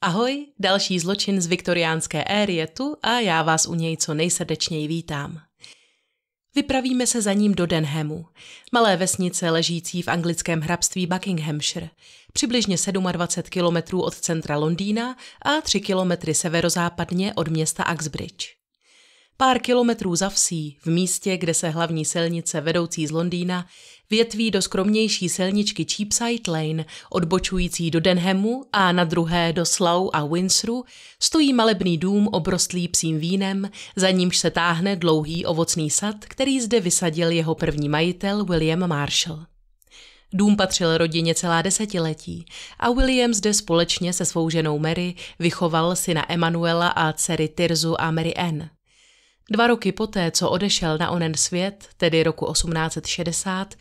Ahoj, další zločin z viktoriánské éry je tu a já vás u něj co nejsrdečněji vítám. Vypravíme se za ním do Denhamu, malé vesnice ležící v anglickém hrabství Buckinghamshire, přibližně 27 kilometrů od centra Londýna a 3 kilometry severozápadně od města Uxbridge. Pár kilometrů za vsí, v místě, kde se hlavní silnice vedoucí z Londýna větví do skromnější silničky Cheapside Lane, odbočující do Denhamu a na druhé do Slough a Windsoru, stojí malebný dům obrostlý psím vínem, za nímž se táhne dlouhý ovocný sad, který zde vysadil jeho první majitel William Marshall. Dům patřil rodině celá desetiletí a William zde společně se svou ženou Mary vychoval syna Emanuela a dcery Tirzu a Mary Ann. Dva roky poté, co odešel na onen svět, tedy roku 1860,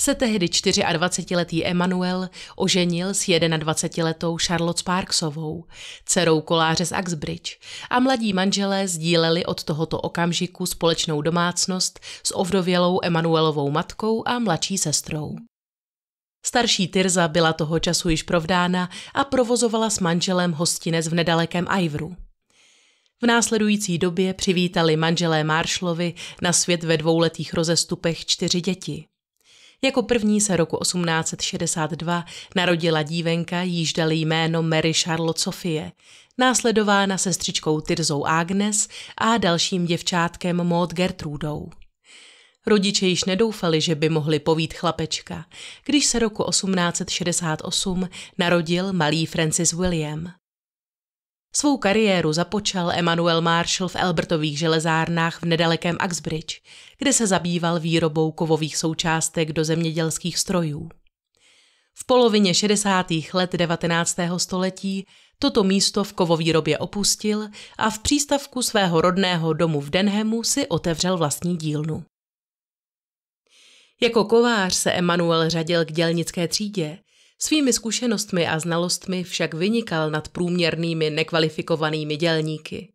se tehdy 24-letý Emanuel oženil s 21-letou Charlotte Sparksovou, dcerou koláře z Axbridge, a mladí manželé sdíleli od tohoto okamžiku společnou domácnost s ovdovělou Emanuelovou matkou a mladší sestrou. Starší Tyrza byla toho času již provdána a provozovala s manželem hostinec v nedalekém Ivru. V následující době přivítali manželé Marshalovi na svět ve dvouletých rozestupech čtyři děti. Jako první se roku 1862 narodila dívenka, již dali jméno Mary Charlotte Sofie, následována sestřičkou Tyrzou Agnes a dalším děvčátkem Maud Gertrudou. Rodiče již nedoufali, že by mohli povít chlapečka, když se roku 1868 narodil malý Francis William. Svou kariéru započal Emanuel Marshall v Albertových železárnách v nedalekém Axbridge, kde se zabýval výrobou kovových součástek do zemědělských strojů. V polovině 60. let 19. století toto místo v kovovýrobě opustil a v přístavku svého rodného domu v Denhamu si otevřel vlastní dílnu. Jako kovář se Emanuel řadil k dělnické třídě Svými zkušenostmi a znalostmi však vynikal nad průměrnými nekvalifikovanými dělníky.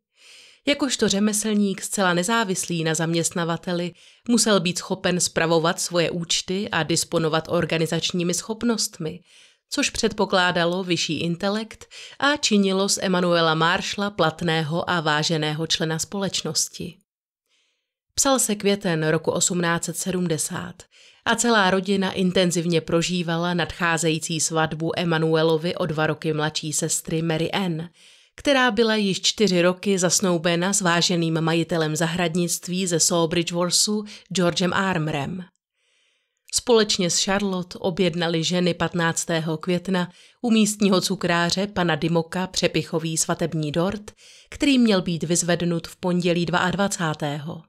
Jakožto řemeslník zcela nezávislý na zaměstnavateli musel být schopen spravovat svoje účty a disponovat organizačními schopnostmi, což předpokládalo vyšší intelekt a činilo z Emanuela Marshla platného a váženého člena společnosti. Psal se květen roku 1870 a celá rodina intenzivně prožívala nadcházející svatbu Emanuelovi o dva roky mladší sestry Mary Ann, která byla již čtyři roky zasnoubena s váženým majitelem zahradnictví ze Warsu Georgem Armrem. Společně s Charlotte objednali ženy 15. května u místního cukráře pana Dimoka přepichový svatební dort, který měl být vyzvednut v pondělí 22.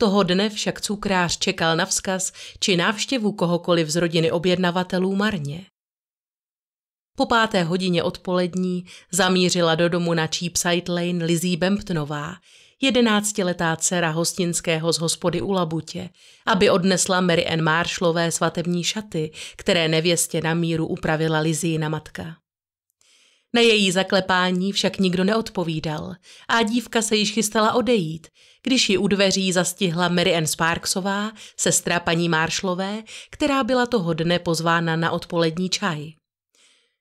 Toho dne však cukrář čekal na vzkaz či návštěvu kohokoliv z rodiny objednavatelů marně. Po páté hodině odpolední zamířila do domu na Cheapside Lane Lizzie Bemptonová, jedenáctiletá dcera hostinského z hospody u Labutě, aby odnesla Mary Ann Marshallové svatební šaty, které nevěstě na míru upravila na matka. Na její zaklepání však nikdo neodpovídal a dívka se již chystala odejít, když ji u dveří zastihla Mary Ann Sparksová, sestra paní Maršlové, která byla toho dne pozvána na odpolední čaj.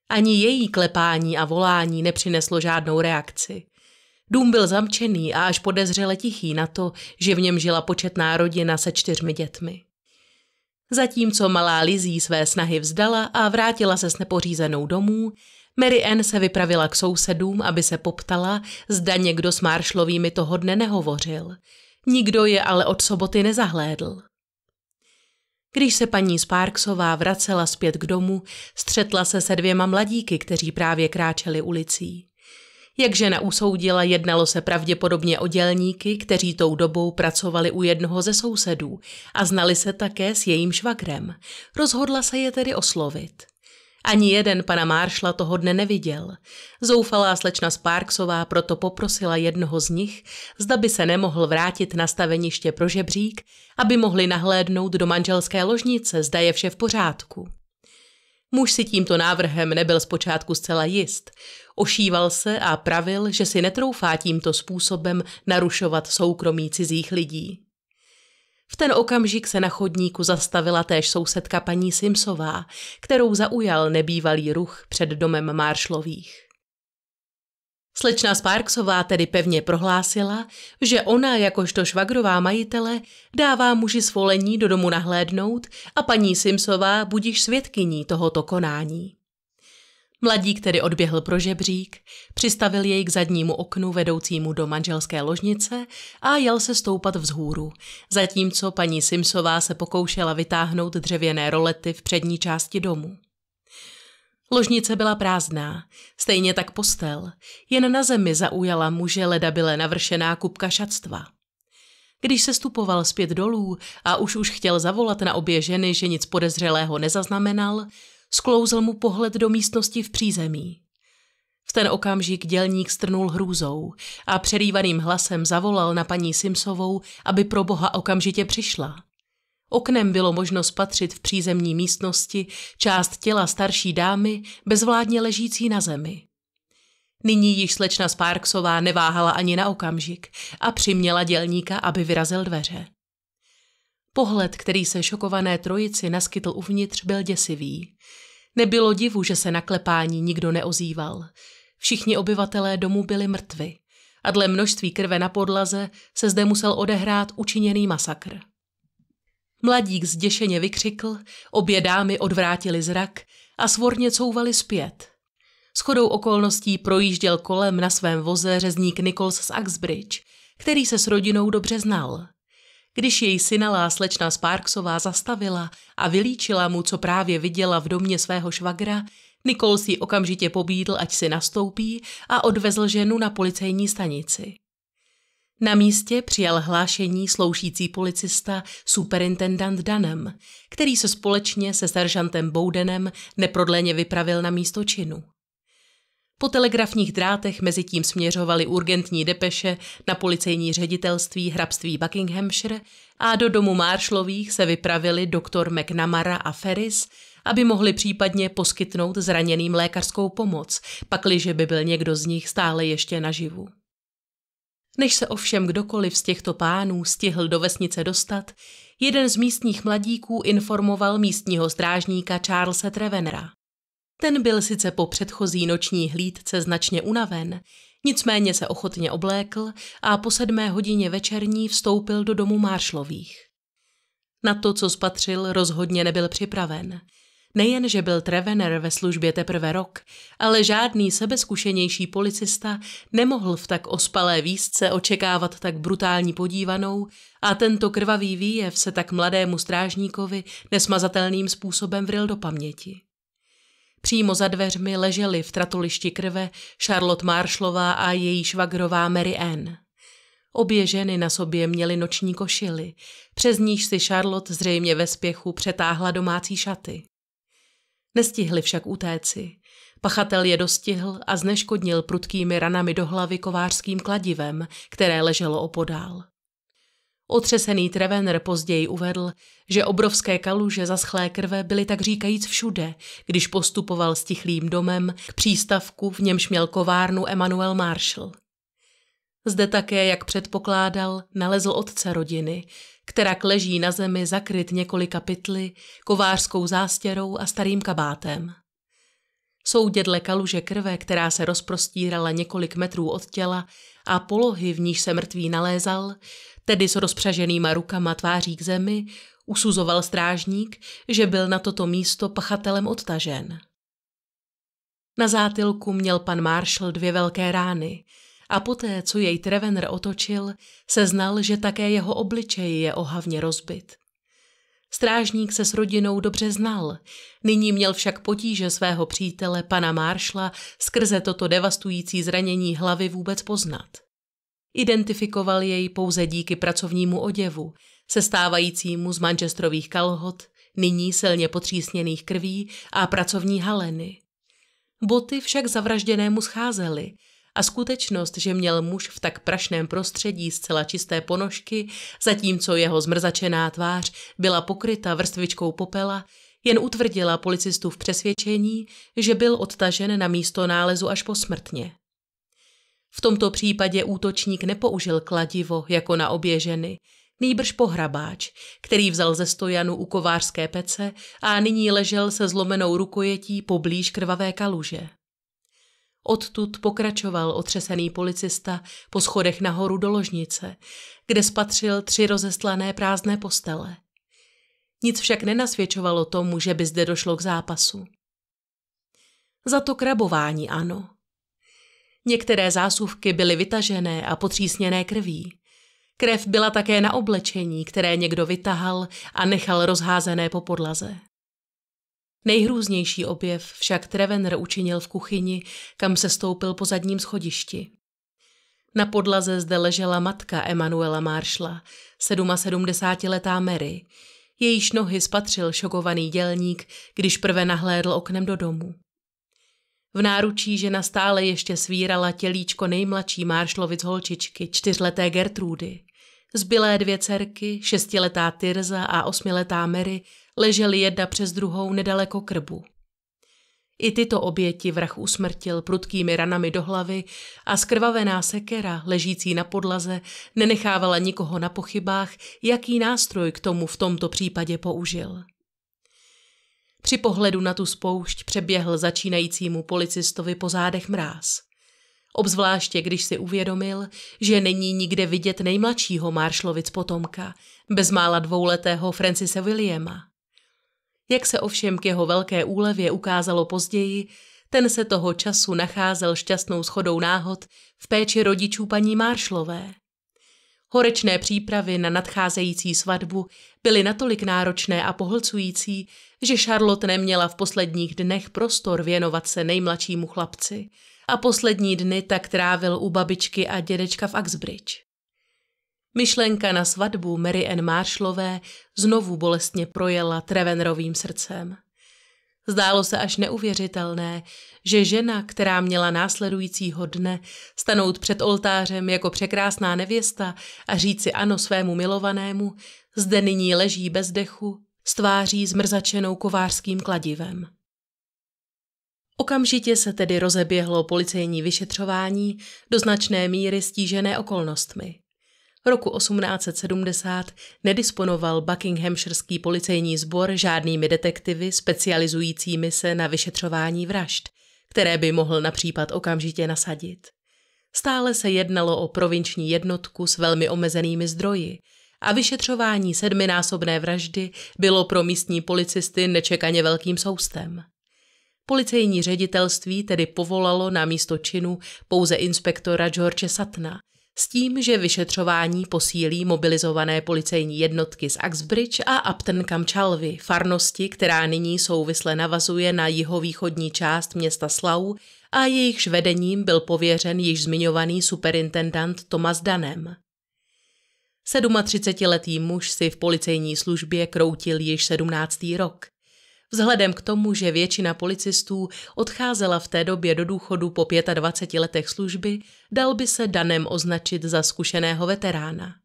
Ani její klepání a volání nepřineslo žádnou reakci. Dům byl zamčený a až podezřele tichý na to, že v něm žila početná rodina se čtyřmi dětmi. Zatímco malá Lizí své snahy vzdala a vrátila se s nepořízenou domů, Mary Ann se vypravila k sousedům, aby se poptala, zda někdo s Marshallovými toho dne nehovořil. Nikdo je ale od soboty nezahlédl. Když se paní Sparksová vracela zpět k domu, střetla se se dvěma mladíky, kteří právě kráčeli ulicí. Jak žena usoudila, jednalo se pravděpodobně o dělníky, kteří tou dobou pracovali u jednoho ze sousedů a znali se také s jejím švagrem. Rozhodla se je tedy oslovit. Ani jeden pana Maršla toho dne neviděl. Zoufalá slečna Sparksová proto poprosila jednoho z nich, zda by se nemohl vrátit na staveniště pro žebřík, aby mohli nahlédnout do manželské ložnice, zda je vše v pořádku. Muž si tímto návrhem nebyl zpočátku zcela jist. Ošíval se a pravil, že si netroufá tímto způsobem narušovat soukromí cizích lidí. V ten okamžik se na chodníku zastavila též sousedka paní Simsová, kterou zaujal nebývalý ruch před domem Máršlových. Slečna Sparksová tedy pevně prohlásila, že ona jakožto švagrová majitele dává muži svolení do domu nahlédnout a paní Simsová budíš svědkyní tohoto konání. Mladík tedy odběhl pro žebřík, přistavil jej k zadnímu oknu vedoucímu do manželské ložnice a jel se stoupat vzhůru, zatímco paní Simsová se pokoušela vytáhnout dřevěné rolety v přední části domu. Ložnice byla prázdná, stejně tak postel, jen na zemi zaujala muže leda byle navršená kupka šatstva. Když se stupoval zpět dolů a už už chtěl zavolat na obě ženy, že nic podezřelého nezaznamenal, sklouzl mu pohled do místnosti v přízemí. V ten okamžik dělník strnul hrůzou a přerývaným hlasem zavolal na paní Simsovou, aby pro boha okamžitě přišla. Oknem bylo možno spatřit v přízemní místnosti část těla starší dámy, bezvládně ležící na zemi. Nyní již slečna Sparksová neváhala ani na okamžik a přiměla dělníka, aby vyrazil dveře. Pohled, který se šokované trojici naskytl uvnitř, byl děsivý. Nebylo divu, že se na klepání nikdo neozýval. Všichni obyvatelé domu byli mrtvi a dle množství krve na podlaze se zde musel odehrát učiněný masakr. Mladík zděšeně vykřikl, obě dámy odvrátili zrak a svorně couvali zpět. chodou okolností projížděl kolem na svém voze řezník Nichols z Axbridge, který se s rodinou dobře znal – když jej synalá slečna Sparksová zastavila a vylíčila mu, co právě viděla v domě svého švagra, Nikol si okamžitě pobídl, ať si nastoupí a odvezl ženu na policejní stanici. Na místě přijal hlášení sloužící policista superintendant Danem, který se společně se seržantem Boudenem neprodleně vypravil na místo činu. Po telegrafních drátech mezi tím směřovaly urgentní depeše na policejní ředitelství hrabství Buckinghamshire a do domu Marshlových se vypravili doktor McNamara a Ferris, aby mohli případně poskytnout zraněným lékařskou pomoc, pakliže by byl někdo z nich stále ještě naživu. Než se ovšem kdokoliv z těchto pánů stihl do vesnice dostat, jeden z místních mladíků informoval místního strážníka Charlesa Trevenera. Ten byl sice po předchozí noční hlídce značně unaven, nicméně se ochotně oblékl a po sedmé hodině večerní vstoupil do domu Máršlových. Na to, co spatřil, rozhodně nebyl připraven. Nejen, že byl Trevener ve službě teprve rok, ale žádný sebezkušenější policista nemohl v tak ospalé výzce očekávat tak brutální podívanou a tento krvavý výjev se tak mladému strážníkovi nesmazatelným způsobem vril do paměti. Přímo za dveřmi leželi v tratulišti krve Charlotte Marshlová a její švagrová Mary Ann. Obě ženy na sobě měly noční košily, přes níž si Charlotte zřejmě ve spěchu přetáhla domácí šaty. Nestihli však utéci. Pachatel je dostihl a zneškodnil prudkými ranami do hlavy kovářským kladivem, které leželo opodál. Otřesený Trevener později uvedl, že obrovské kaluže zaschlé krve byly tak říkajíc všude, když postupoval s tichlým domem k přístavku, v němž měl kovárnu Emanuel Marshall. Zde také, jak předpokládal, nalezl otce rodiny, která leží na zemi zakryt několika pytly, kovářskou zástěrou a starým kabátem. Soudě kaluže krve, která se rozprostírala několik metrů od těla a polohy, v níž se mrtvý nalézal, tedy s rozpřaženýma rukama tváří k zemi, usuzoval strážník, že byl na toto místo pachatelem odtažen. Na zátilku měl pan Marshall dvě velké rány a poté, co jej Trevenr otočil, seznal, že také jeho obličej je ohavně rozbit. Strážník se s rodinou dobře znal, nyní měl však potíže svého přítele pana Marshla skrze toto devastující zranění hlavy vůbec poznat. Identifikoval jej pouze díky pracovnímu oděvu, sestávajícímu z manžestrových kalhot, nyní silně potřísněných krví a pracovní haleny. Boty však zavražděnému scházely a skutečnost, že měl muž v tak prašném prostředí zcela čisté ponožky, zatímco jeho zmrzačená tvář byla pokryta vrstvičkou popela, jen utvrdila policistu v přesvědčení, že byl odtažen na místo nálezu až posmrtně. V tomto případě útočník nepoužil kladivo jako na obě ženy, nýbrž pohrabáč, který vzal ze stojanu u kovářské pece a nyní ležel se zlomenou rukojetí poblíž krvavé kaluže. Odtud pokračoval otřesený policista po schodech nahoru do ložnice, kde spatřil tři rozestlané prázdné postele. Nic však nenasvědčovalo tomu, že by zde došlo k zápasu. Za to krabování ano, Některé zásuvky byly vytažené a potřísněné krví. Krev byla také na oblečení, které někdo vytahal a nechal rozházené po podlaze. Nejhrůznější objev však Trevenr učinil v kuchyni, kam se stoupil po zadním schodišti. Na podlaze zde ležela matka Emanuela Marshla, 77-letá Mary. Jejíž nohy spatřil šokovaný dělník, když prve nahlédl oknem do domu. V náručí žena stále ještě svírala tělíčko nejmladší Máršlovic holčičky, čtyřleté Gertrudy. Zbylé dvě dcerky, šestiletá Tyrza a osmiletá Mary, ležely jedna přes druhou nedaleko krbu. I tyto oběti vrah usmrtil prudkými ranami do hlavy a skrvavená sekera, ležící na podlaze, nenechávala nikoho na pochybách, jaký nástroj k tomu v tomto případě použil. Při pohledu na tu spoušť přeběhl začínajícímu policistovi po zádech mráz. Obzvláště, když si uvědomil, že není nikde vidět nejmladšího Maršlovic potomka, bezmála dvouletého Francisa Williama. Jak se ovšem k jeho velké úlevě ukázalo později, ten se toho času nacházel šťastnou schodou náhod v péči rodičů paní Maršlové. Horečné přípravy na nadcházející svatbu byly natolik náročné a pohlcující, že Charlotte neměla v posledních dnech prostor věnovat se nejmladšímu chlapci a poslední dny tak trávil u babičky a dědečka v Axbridge. Myšlenka na svatbu Mary Ann Marshallové znovu bolestně projela Trevenrovým srdcem. Zdálo se až neuvěřitelné, že žena, která měla následujícího dne stanout před oltářem jako překrásná nevěsta a říci ano svému milovanému, zde nyní leží bez dechu s tváří zmrzačenou kovářským kladivem. Okamžitě se tedy rozeběhlo policejní vyšetřování do značné míry stížené okolnostmi. Roku 1870 nedisponoval Buckinghamshirský policejní sbor žádnými detektivy specializujícími se na vyšetřování vražd, které by mohl na případ okamžitě nasadit. Stále se jednalo o provinční jednotku s velmi omezenými zdroji – a vyšetřování sedminásobné vraždy bylo pro místní policisty nečekaně velkým soustem. Policejní ředitelství tedy povolalo na místo činu pouze inspektora George Satna s tím, že vyšetřování posílí mobilizované policejní jednotky z Axbridge a Upton Kamchalvy, farnosti, která nyní souvisle navazuje na jihovýchodní část města Slau a jejichž vedením byl pověřen již zmiňovaný superintendant Thomas Danem. 37-letý muž si v policejní službě kroutil již 17. rok. Vzhledem k tomu, že většina policistů odcházela v té době do důchodu po 25 letech služby, dal by se Danem označit za zkušeného veterána.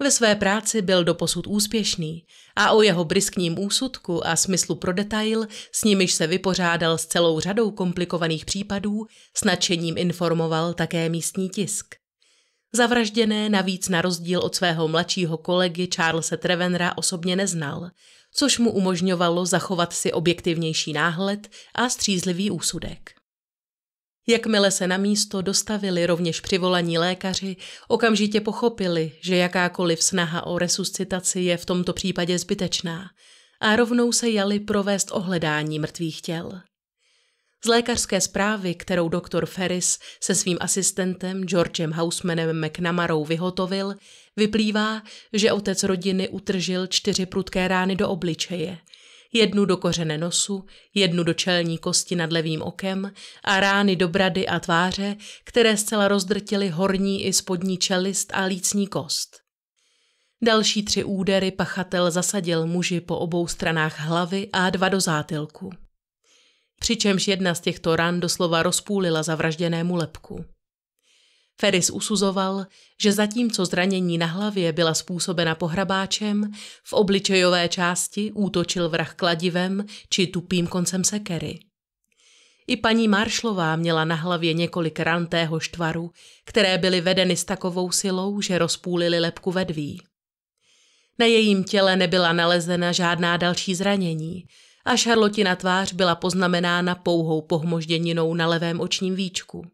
Ve své práci byl doposud úspěšný a o jeho briskním úsudku a smyslu pro detail, s nimiž se vypořádal s celou řadou komplikovaných případů, s nadšením informoval také místní tisk. Zavražděné navíc na rozdíl od svého mladšího kolegy Charlesa Trevenra osobně neznal, což mu umožňovalo zachovat si objektivnější náhled a střízlivý úsudek. Jakmile se na místo dostavili rovněž přivolaní lékaři, okamžitě pochopili, že jakákoliv snaha o resuscitaci je v tomto případě zbytečná a rovnou se jali provést ohledání mrtvých těl. Z lékařské zprávy, kterou doktor Ferris se svým asistentem Georgem Hausmanem McNamarou vyhotovil, vyplývá, že otec rodiny utržil čtyři prudké rány do obličeje, jednu do kořene nosu, jednu do čelní kosti nad levým okem a rány do brady a tváře, které zcela rozdrtily horní i spodní čelist a lícní kost. Další tři údery pachatel zasadil muži po obou stranách hlavy a dva do zátylku přičemž jedna z těchto ran doslova rozpůlila zavražděnému lepku. Ferris usuzoval, že zatímco zranění na hlavě byla způsobena pohrabáčem, v obličejové části útočil vrah kladivem či tupým koncem sekery. I paní Maršlová měla na hlavě několik ran štvaru, které byly vedeny s takovou silou, že rozpůlili lepku vedví. Na jejím těle nebyla nalezena žádná další zranění, a Charlotina tvář byla poznamenána pouhou pohmožděninou na levém očním víčku.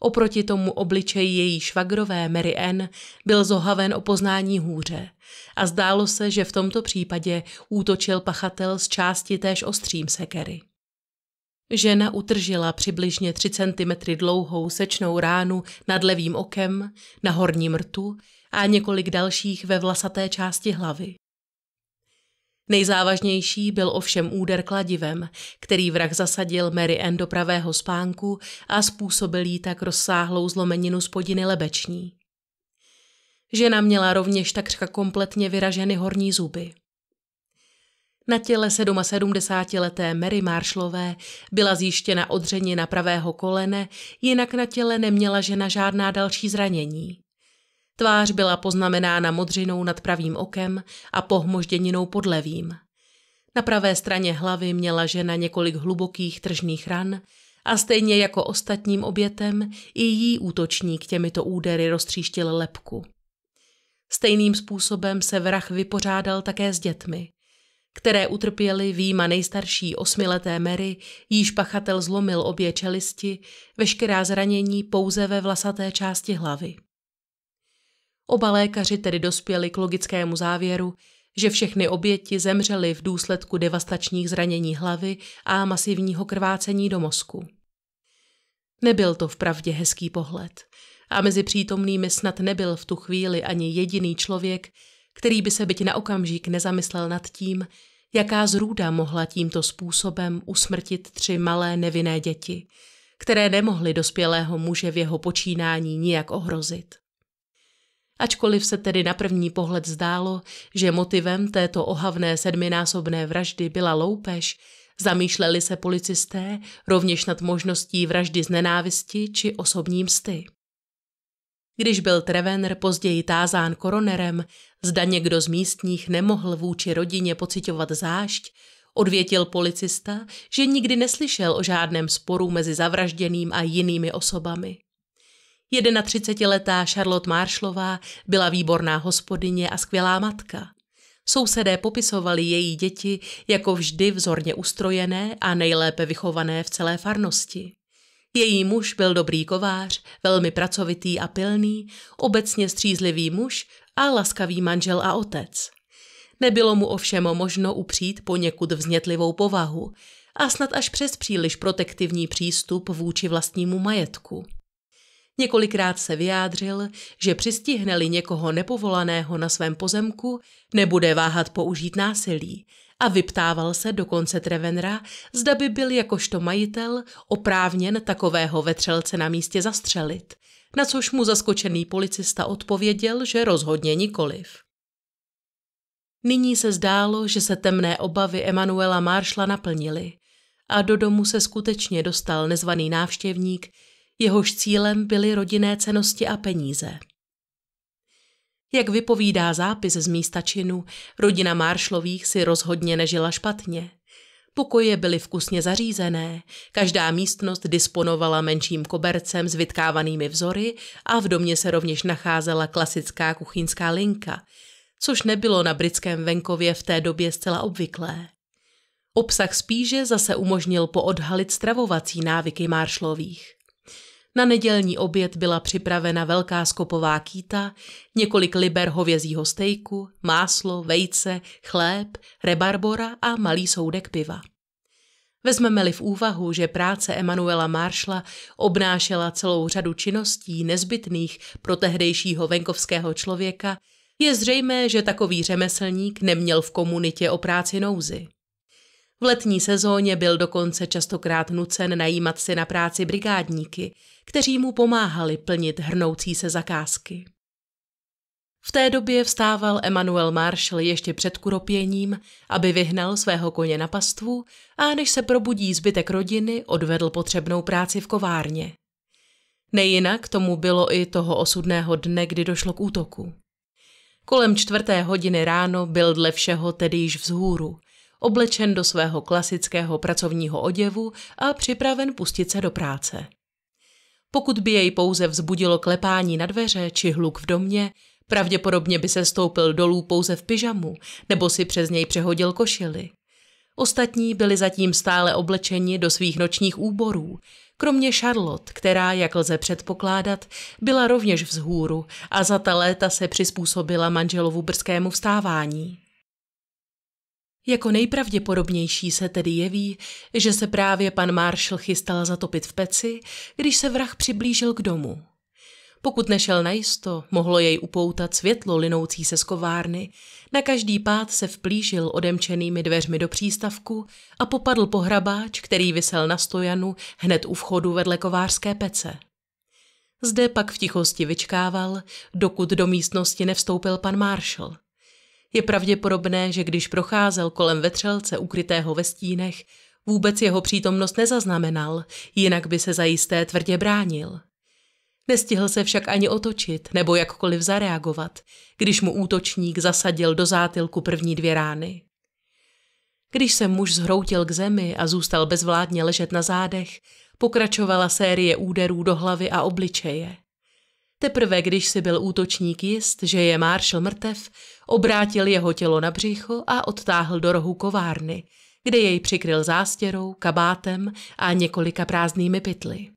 Oproti tomu obličej její švagrové Mary Ann byl zohaven o poznání hůře a zdálo se, že v tomto případě útočil pachatel z části též ostřím sekery. Žena utržila přibližně 3 cm dlouhou sečnou ránu nad levým okem, na horním rtu a několik dalších ve vlasaté části hlavy. Nejzávažnější byl ovšem úder kladivem, který vrah zasadil Mary Ann do pravého spánku a způsobil jí tak rozsáhlou zlomeninu spodiny lebeční. Žena měla rovněž takřka kompletně vyraženy horní zuby. Na těle 77-leté Mary Marshallové byla zjištěna odřenina pravého kolene, jinak na těle neměla žena žádná další zranění. Tvář byla poznamenána modřinou nad pravým okem a pohmožděninou pod levým. Na pravé straně hlavy měla žena několik hlubokých tržních ran a stejně jako ostatním obětem i jí útočník těmito údery roztříštil lepku. Stejným způsobem se vrah vypořádal také s dětmi, které utrpěly výjima nejstarší osmileté Mary, již pachatel zlomil obě čelisti, veškerá zranění pouze ve vlasaté části hlavy. Oba lékaři tedy dospěli k logickému závěru, že všechny oběti zemřely v důsledku devastačních zranění hlavy a masivního krvácení do mozku. Nebyl to vpravdě hezký pohled a mezi přítomnými snad nebyl v tu chvíli ani jediný člověk, který by se byť na okamžik nezamyslel nad tím, jaká zrůda mohla tímto způsobem usmrtit tři malé nevinné děti, které nemohly dospělého muže v jeho počínání nijak ohrozit. Ačkoliv se tedy na první pohled zdálo, že motivem této ohavné sedminásobné vraždy byla loupež, zamýšleli se policisté rovněž nad možností vraždy z nenávisti či osobní msty. Když byl Trevener později tázán koronerem, zda někdo z místních nemohl vůči rodině pocitovat zášť, odvětil policista, že nikdy neslyšel o žádném sporu mezi zavražděným a jinými osobami. 31letá Charlotte Marshlová byla výborná hospodyně a skvělá matka. Sousedé popisovali její děti jako vždy vzorně ustrojené a nejlépe vychované v celé farnosti. Její muž byl dobrý kovář, velmi pracovitý a pilný, obecně střízlivý muž a laskavý manžel a otec. Nebylo mu ovšem možno upřít poněkud vznětlivou povahu a snad až přes příliš protektivní přístup vůči vlastnímu majetku. Několikrát se vyjádřil, že přistihne-li někoho nepovolaného na svém pozemku, nebude váhat použít násilí a vyptával se dokonce Trevenra, zda by byl jakožto majitel oprávněn takového vetřelce na místě zastřelit, na což mu zaskočený policista odpověděl, že rozhodně nikoliv. Nyní se zdálo, že se temné obavy Emanuela Maršla naplnily a do domu se skutečně dostal nezvaný návštěvník, jehož cílem byly rodinné cenosti a peníze. Jak vypovídá zápis z místa činu, rodina Maršlových si rozhodně nežila špatně. Pokoje byly vkusně zařízené, každá místnost disponovala menším kobercem s vytkávanými vzory a v domě se rovněž nacházela klasická kuchyňská linka, což nebylo na britském venkově v té době zcela obvyklé. Obsah spíže zase umožnil poodhalit stravovací návyky Maršlových. Na nedělní oběd byla připravena velká skopová kýta, několik liber hovězího stejku, máslo, vejce, chléb, rebarbora a malý soudek piva. Vezmeme-li v úvahu, že práce Emanuela Marshla obnášela celou řadu činností nezbytných pro tehdejšího venkovského člověka, je zřejmé, že takový řemeslník neměl v komunitě o práci nouzy. V letní sezóně byl dokonce častokrát nucen najímat si na práci brigádníky, kteří mu pomáhali plnit hrnoucí se zakázky. V té době vstával Emanuel Marshall ještě před kuropěním, aby vyhnal svého koně na pastvu a než se probudí zbytek rodiny, odvedl potřebnou práci v kovárně. Nejinak tomu bylo i toho osudného dne, kdy došlo k útoku. Kolem čtvrté hodiny ráno byl dle všeho tedy již vzhůru oblečen do svého klasického pracovního oděvu a připraven pustit se do práce. Pokud by jej pouze vzbudilo klepání na dveře či hluk v domě, pravděpodobně by se stoupil dolů pouze v pyžamu nebo si přes něj přehodil košily. Ostatní byli zatím stále oblečeni do svých nočních úborů, kromě Charlotte, která, jak lze předpokládat, byla rovněž vzhůru a za ta léta se přizpůsobila manželovu brzkému vstávání. Jako nejpravděpodobnější se tedy jeví, že se právě pan Marshall chystal zatopit v peci, když se vrah přiblížil k domu. Pokud nešel najisto, mohlo jej upoutat světlo linoucí se z kovárny, na každý pád se vplížil odemčenými dveřmi do přístavku a popadl pohrabáč, který vysel na stojanu hned u vchodu vedle kovářské pece. Zde pak v tichosti vyčkával, dokud do místnosti nevstoupil pan Marshall – je pravděpodobné, že když procházel kolem vetřelce ukrytého ve stínech, vůbec jeho přítomnost nezaznamenal, jinak by se zajisté tvrdě bránil. Nestihl se však ani otočit nebo jakkoliv zareagovat, když mu útočník zasadil do zátylku první dvě rány. Když se muž zhroutil k zemi a zůstal bezvládně ležet na zádech, pokračovala série úderů do hlavy a obličeje. Teprve když si byl útočník jist, že je Marshall mrtev, obrátil jeho tělo na břicho a odtáhl do rohu kovárny, kde jej přikryl zástěrou, kabátem a několika prázdnými pytly.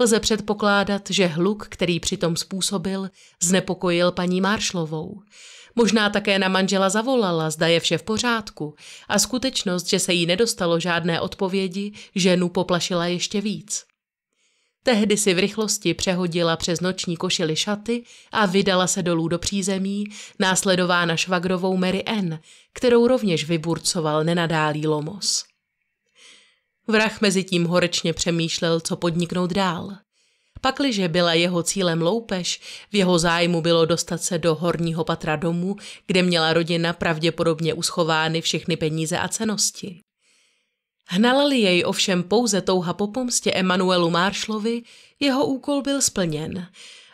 Lze předpokládat, že hluk, který přitom způsobil, znepokojil paní Maršlovou. Možná také na manžela zavolala, zda je vše v pořádku a skutečnost, že se jí nedostalo žádné odpovědi, ženu poplašila ještě víc. Tehdy si v rychlosti přehodila přes noční košily šaty a vydala se dolů do přízemí, následována švagrovou Mary Ann, kterou rovněž vyburcoval nenadálý lomos. Vrah mezi tím horečně přemýšlel, co podniknout dál. Pakliže byla jeho cílem loupež, v jeho zájmu bylo dostat se do horního patra domu, kde měla rodina pravděpodobně uschovány všechny peníze a cenosti. Hnala-li jej ovšem pouze touha po pomstě Emanuelu Marshlovi, jeho úkol byl splněn.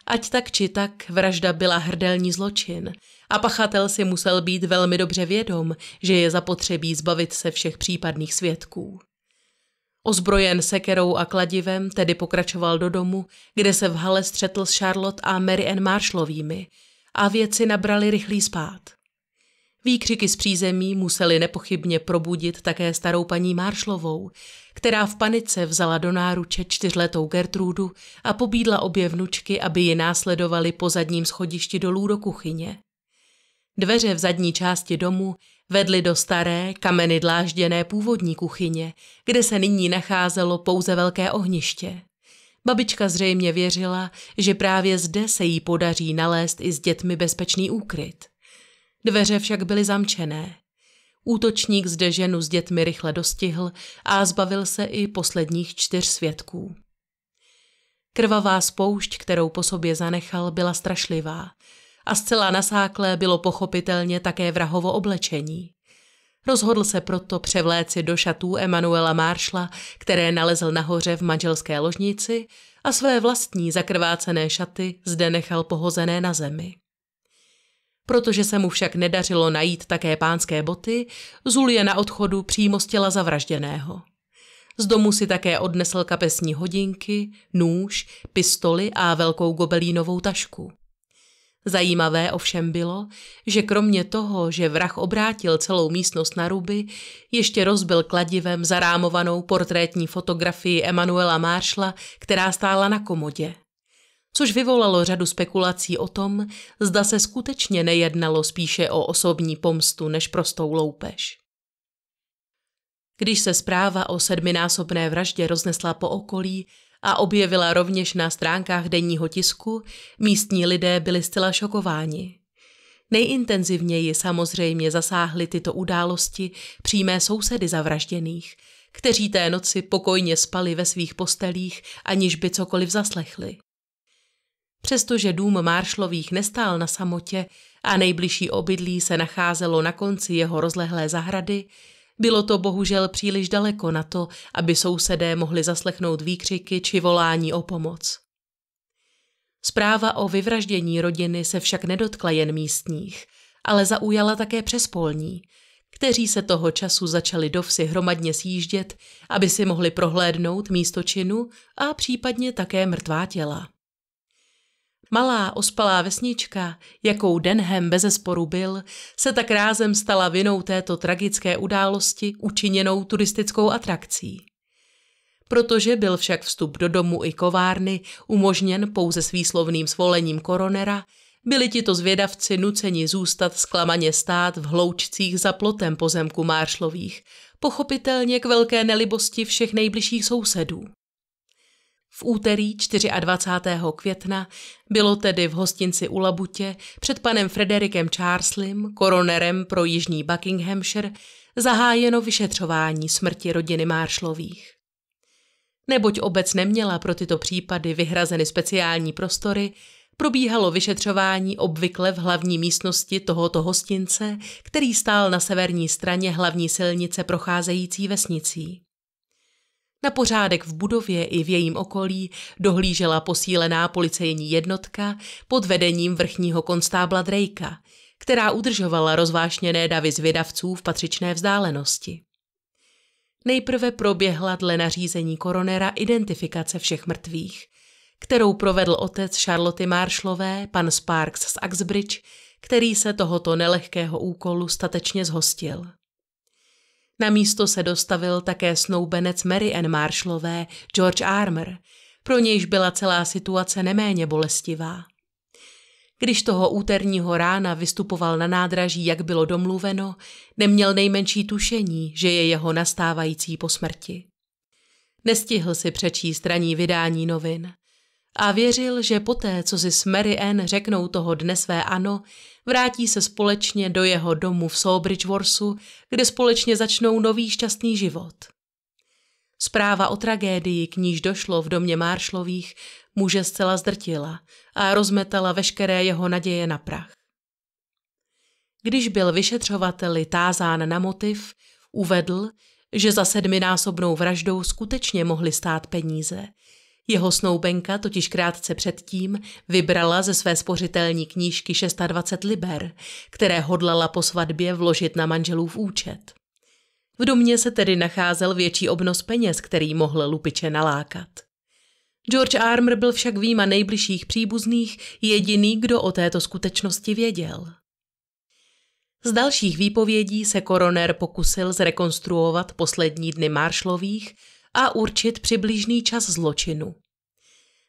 Ať tak či tak, vražda byla hrdelní zločin a pachatel si musel být velmi dobře vědom, že je zapotřebí zbavit se všech případných svědků. Ozbrojen sekerou a kladivem tedy pokračoval do domu, kde se v hale střetl s Charlotte a Mary Ann Marshallovými a věci nabrali rychlý spát. Výkřiky z přízemí museli nepochybně probudit také starou paní Máršlovou, která v panice vzala do náruče čtyřletou Gertrudu a pobídla obě vnučky, aby ji následovali po zadním schodišti dolů do kuchyně. Dveře v zadní části domu vedly do staré, kameny dlážděné původní kuchyně, kde se nyní nacházelo pouze velké ohniště. Babička zřejmě věřila, že právě zde se jí podaří nalézt i s dětmi bezpečný úkryt. Dveře však byly zamčené. Útočník zde ženu s dětmi rychle dostihl a zbavil se i posledních čtyř svědků. Krvavá spoušť, kterou po sobě zanechal, byla strašlivá a zcela nasáklé bylo pochopitelně také vrahovo oblečení. Rozhodl se proto převléci do šatů Emanuela Maršla, které nalezl nahoře v manželské ložnici a své vlastní zakrvácené šaty zde nechal pohozené na zemi. Protože se mu však nedařilo najít také pánské boty, Zul je na odchodu přímo z těla zavražděného. Z domu si také odnesl kapesní hodinky, nůž, pistoli a velkou gobelínovou tašku. Zajímavé ovšem bylo, že kromě toho, že vrah obrátil celou místnost na ruby, ještě rozbil kladivem zarámovanou portrétní fotografii Emanuela Máršla, která stála na komodě což vyvolalo řadu spekulací o tom, zda se skutečně nejednalo spíše o osobní pomstu než prostou loupež. Když se zpráva o sedminásobné vraždě roznesla po okolí a objevila rovněž na stránkách denního tisku, místní lidé byli zcela šokováni. Nejintenzivněji samozřejmě zasáhly tyto události přímé sousedy zavražděných, kteří té noci pokojně spali ve svých postelích, aniž by cokoliv zaslechli. Přestože dům Máršlových nestál na samotě a nejbližší obydlí se nacházelo na konci jeho rozlehlé zahrady, bylo to bohužel příliš daleko na to, aby sousedé mohli zaslechnout výkřiky či volání o pomoc. Zpráva o vyvraždění rodiny se však nedotkla jen místních, ale zaujala také přespolní, kteří se toho času začali do vsi hromadně sjíždět, aby si mohli prohlédnout místo činu a případně také mrtvá těla. Malá ospalá vesnička, jakou Denhem bezesporu byl, se tak rázem stala vinou této tragické události učiněnou turistickou atrakcí. Protože byl však vstup do domu i kovárny umožněn pouze s výslovným svolením koronera, byli tito zvědavci nuceni zůstat zklamaně stát v hloučcích za plotem pozemku Máršlových, pochopitelně k velké nelibosti všech nejbližších sousedů. V úterý 24. května bylo tedy v hostinci u Labutě před panem Frederikem Charleslim, koronerem pro jižní Buckinghamshire, zahájeno vyšetřování smrti rodiny Marshlových. Neboť obec neměla pro tyto případy vyhrazeny speciální prostory, probíhalo vyšetřování obvykle v hlavní místnosti tohoto hostince, který stál na severní straně hlavní silnice procházející vesnicí. Na pořádek v budově i v jejím okolí dohlížela posílená policejní jednotka pod vedením vrchního konstábla Drakea, která udržovala rozvášněné davy zvědavců v patřičné vzdálenosti. Nejprve proběhla dle nařízení koronera identifikace všech mrtvých, kterou provedl otec Charlotte Marshallové, pan Sparks z Axbridge, který se tohoto nelehkého úkolu statečně zhostil. Na místo se dostavil také snoubenec Mary Ann Marshallové George Armer. Pro nějž byla celá situace neméně bolestivá. Když toho úterního rána vystupoval na nádraží, jak bylo domluveno, neměl nejmenší tušení, že je jeho nastávající po smrti. Nestihl si přečíst ranní vydání novin a věřil, že poté, co si s Mary Ann řeknou toho dne své ano, vrátí se společně do jeho domu v Sobridgeworthu, kde společně začnou nový šťastný život. Zpráva o tragédii, k níž došlo v domě Máršlových, muže zcela zdrtila a rozmetala veškeré jeho naděje na prach. Když byl vyšetřovateli tázán na motiv, uvedl, že za sedminásobnou vraždou skutečně mohly stát peníze – jeho snoubenka totiž krátce předtím vybrala ze své spořitelní knížky 26 liber, které hodlala po svatbě vložit na manželův účet. V domě se tedy nacházel větší obnos peněz, který mohl lupiče nalákat. George Armour byl však výjima nejbližších příbuzných jediný, kdo o této skutečnosti věděl. Z dalších výpovědí se koroner pokusil zrekonstruovat poslední dny Marshlových a určit přibližný čas zločinu.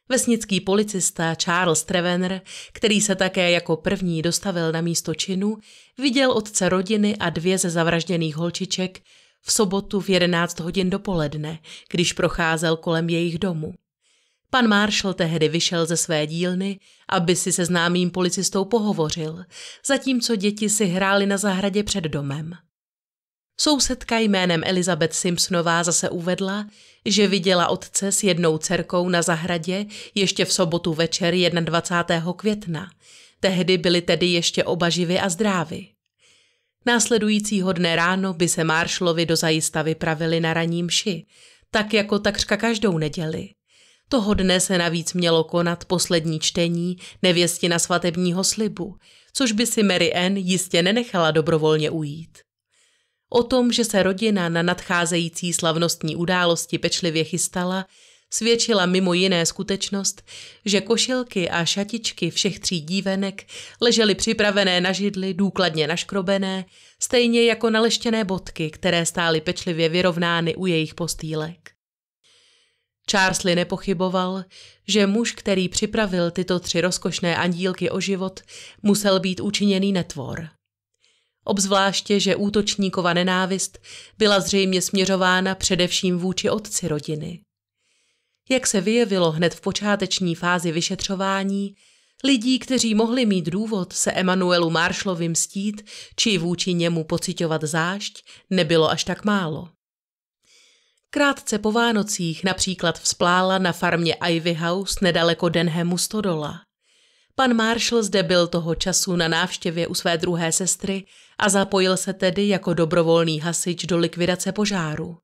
Vesnický policista Charles Trevenner, který se také jako první dostavil na místo činu, viděl otce rodiny a dvě ze zavražděných holčiček v sobotu v 11 hodin dopoledne, když procházel kolem jejich domu. Pan Marshall tehdy vyšel ze své dílny, aby si se známým policistou pohovořil, zatímco děti si hrály na zahradě před domem. Sousedka jménem Elizabeth Simpsonová zase uvedla, že viděla otce s jednou dcerkou na zahradě ještě v sobotu večer 21. května. Tehdy byli tedy ještě oba živy a zdrávy. Následujícího dne ráno by se Marshalovi do zajista vypravili na raní mši, tak jako takřka každou neděli. Toho dne se navíc mělo konat poslední čtení nevěstina svatebního slibu, což by si Mary Ann jistě nenechala dobrovolně ujít. O tom, že se rodina na nadcházející slavnostní události pečlivě chystala, svědčila mimo jiné skutečnost, že košilky a šatičky všech tří dívenek ležely připravené na židli, důkladně naškrobené, stejně jako naleštěné bodky, které stály pečlivě vyrovnány u jejich postýlek. Charlesly nepochyboval, že muž, který připravil tyto tři rozkošné andílky o život, musel být učiněný netvor – Obzvláště, že útočníkova nenávist byla zřejmě směřována především vůči otci rodiny. Jak se vyjevilo hned v počáteční fázi vyšetřování, lidí, kteří mohli mít důvod se Emanuelu Marshallovi mstít či vůči němu pocitovat zášť, nebylo až tak málo. Krátce po Vánocích například vzplála na farmě Ivy House nedaleko Denhemu Stodola. Pan Marshall zde byl toho času na návštěvě u své druhé sestry a zapojil se tedy jako dobrovolný hasič do likvidace požáru.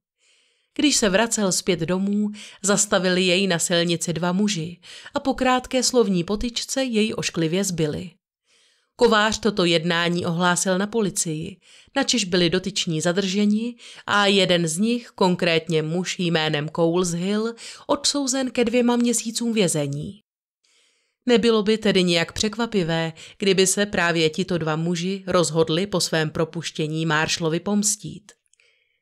Když se vracel zpět domů, zastavili jej na silnici dva muži a po krátké slovní potyčce jej ošklivě zbyli. Kovář toto jednání ohlásil na policii, načež byli dotyční zadrženi a jeden z nich, konkrétně muž jménem Coles Hill, odsouzen ke dvěma měsícům vězení. Nebylo by tedy nijak překvapivé, kdyby se právě tito dva muži rozhodli po svém propuštění Máršlovi pomstít.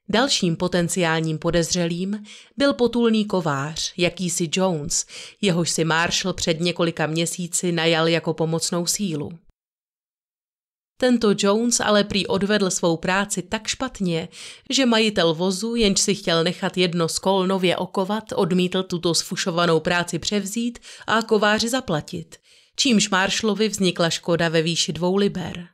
Dalším potenciálním podezřelým byl potulný kovář, jakýsi Jones, jehož si Marshall před několika měsíci najal jako pomocnou sílu. Tento Jones ale prý odvedl svou práci tak špatně, že majitel vozu, jenž si chtěl nechat jedno skol nově okovat, odmítl tuto sfušovanou práci převzít a kováři zaplatit, čímž Marshallovi vznikla škoda ve výši dvou liber.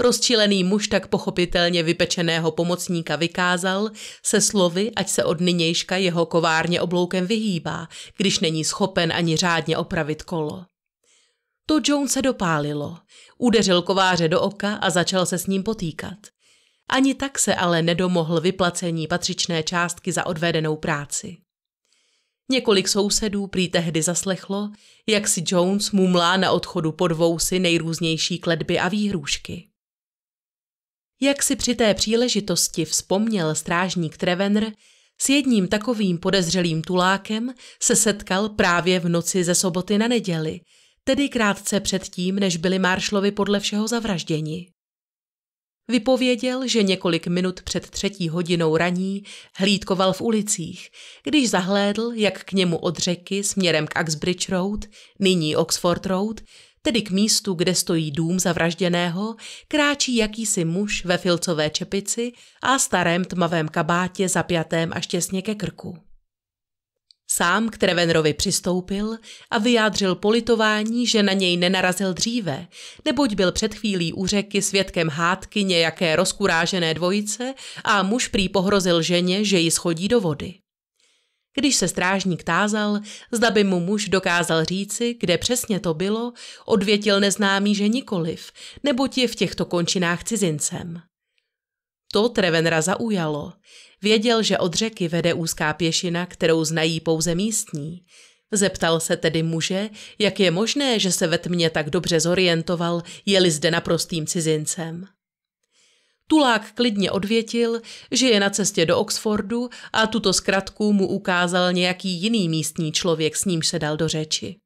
Rozčilený muž tak pochopitelně vypečeného pomocníka vykázal se slovy, ať se od nynějška jeho kovárně obloukem vyhýbá, když není schopen ani řádně opravit kolo. To Jonese dopálilo. Udeřil kováře do oka a začal se s ním potýkat. Ani tak se ale nedomohl vyplacení patřičné částky za odvedenou práci. Několik sousedů prý tehdy zaslechlo, jak si Jones mumlá na odchodu pod si nejrůznější kledby a výhrůžky. Jak si při té příležitosti vzpomněl strážník Trevenr, s jedním takovým podezřelým tulákem se setkal právě v noci ze soboty na neděli – tedy krátce předtím, než byli Marshalovi podle všeho zavražděni. Vypověděl, že několik minut před třetí hodinou raní hlídkoval v ulicích, když zahlédl, jak k němu od řeky směrem k Axbridge Road, nyní Oxford Road, tedy k místu, kde stojí dům zavražděného, kráčí jakýsi muž ve filcové čepici a starém tmavém kabátě zapjatém až těsně ke krku. Sám k Trevenrovi přistoupil a vyjádřil politování, že na něj nenarazil dříve, neboť byl před chvílí u řeky svědkem hádky nějaké rozkurážené dvojice a muž prý pohrozil ženě, že ji schodí do vody. Když se strážník tázal, zda by mu muž dokázal říci, kde přesně to bylo, odvětil neznámý, že nikoliv, neboť je v těchto končinách cizincem. To Trevenra zaujalo. Věděl, že od řeky vede úzká pěšina, kterou znají pouze místní. Zeptal se tedy muže, jak je možné, že se ve tmě tak dobře zorientoval, jeli zde naprostým cizincem. Tulák klidně odvětil, že je na cestě do Oxfordu a tuto zkratku mu ukázal nějaký jiný místní člověk, s nímž se dal do řeči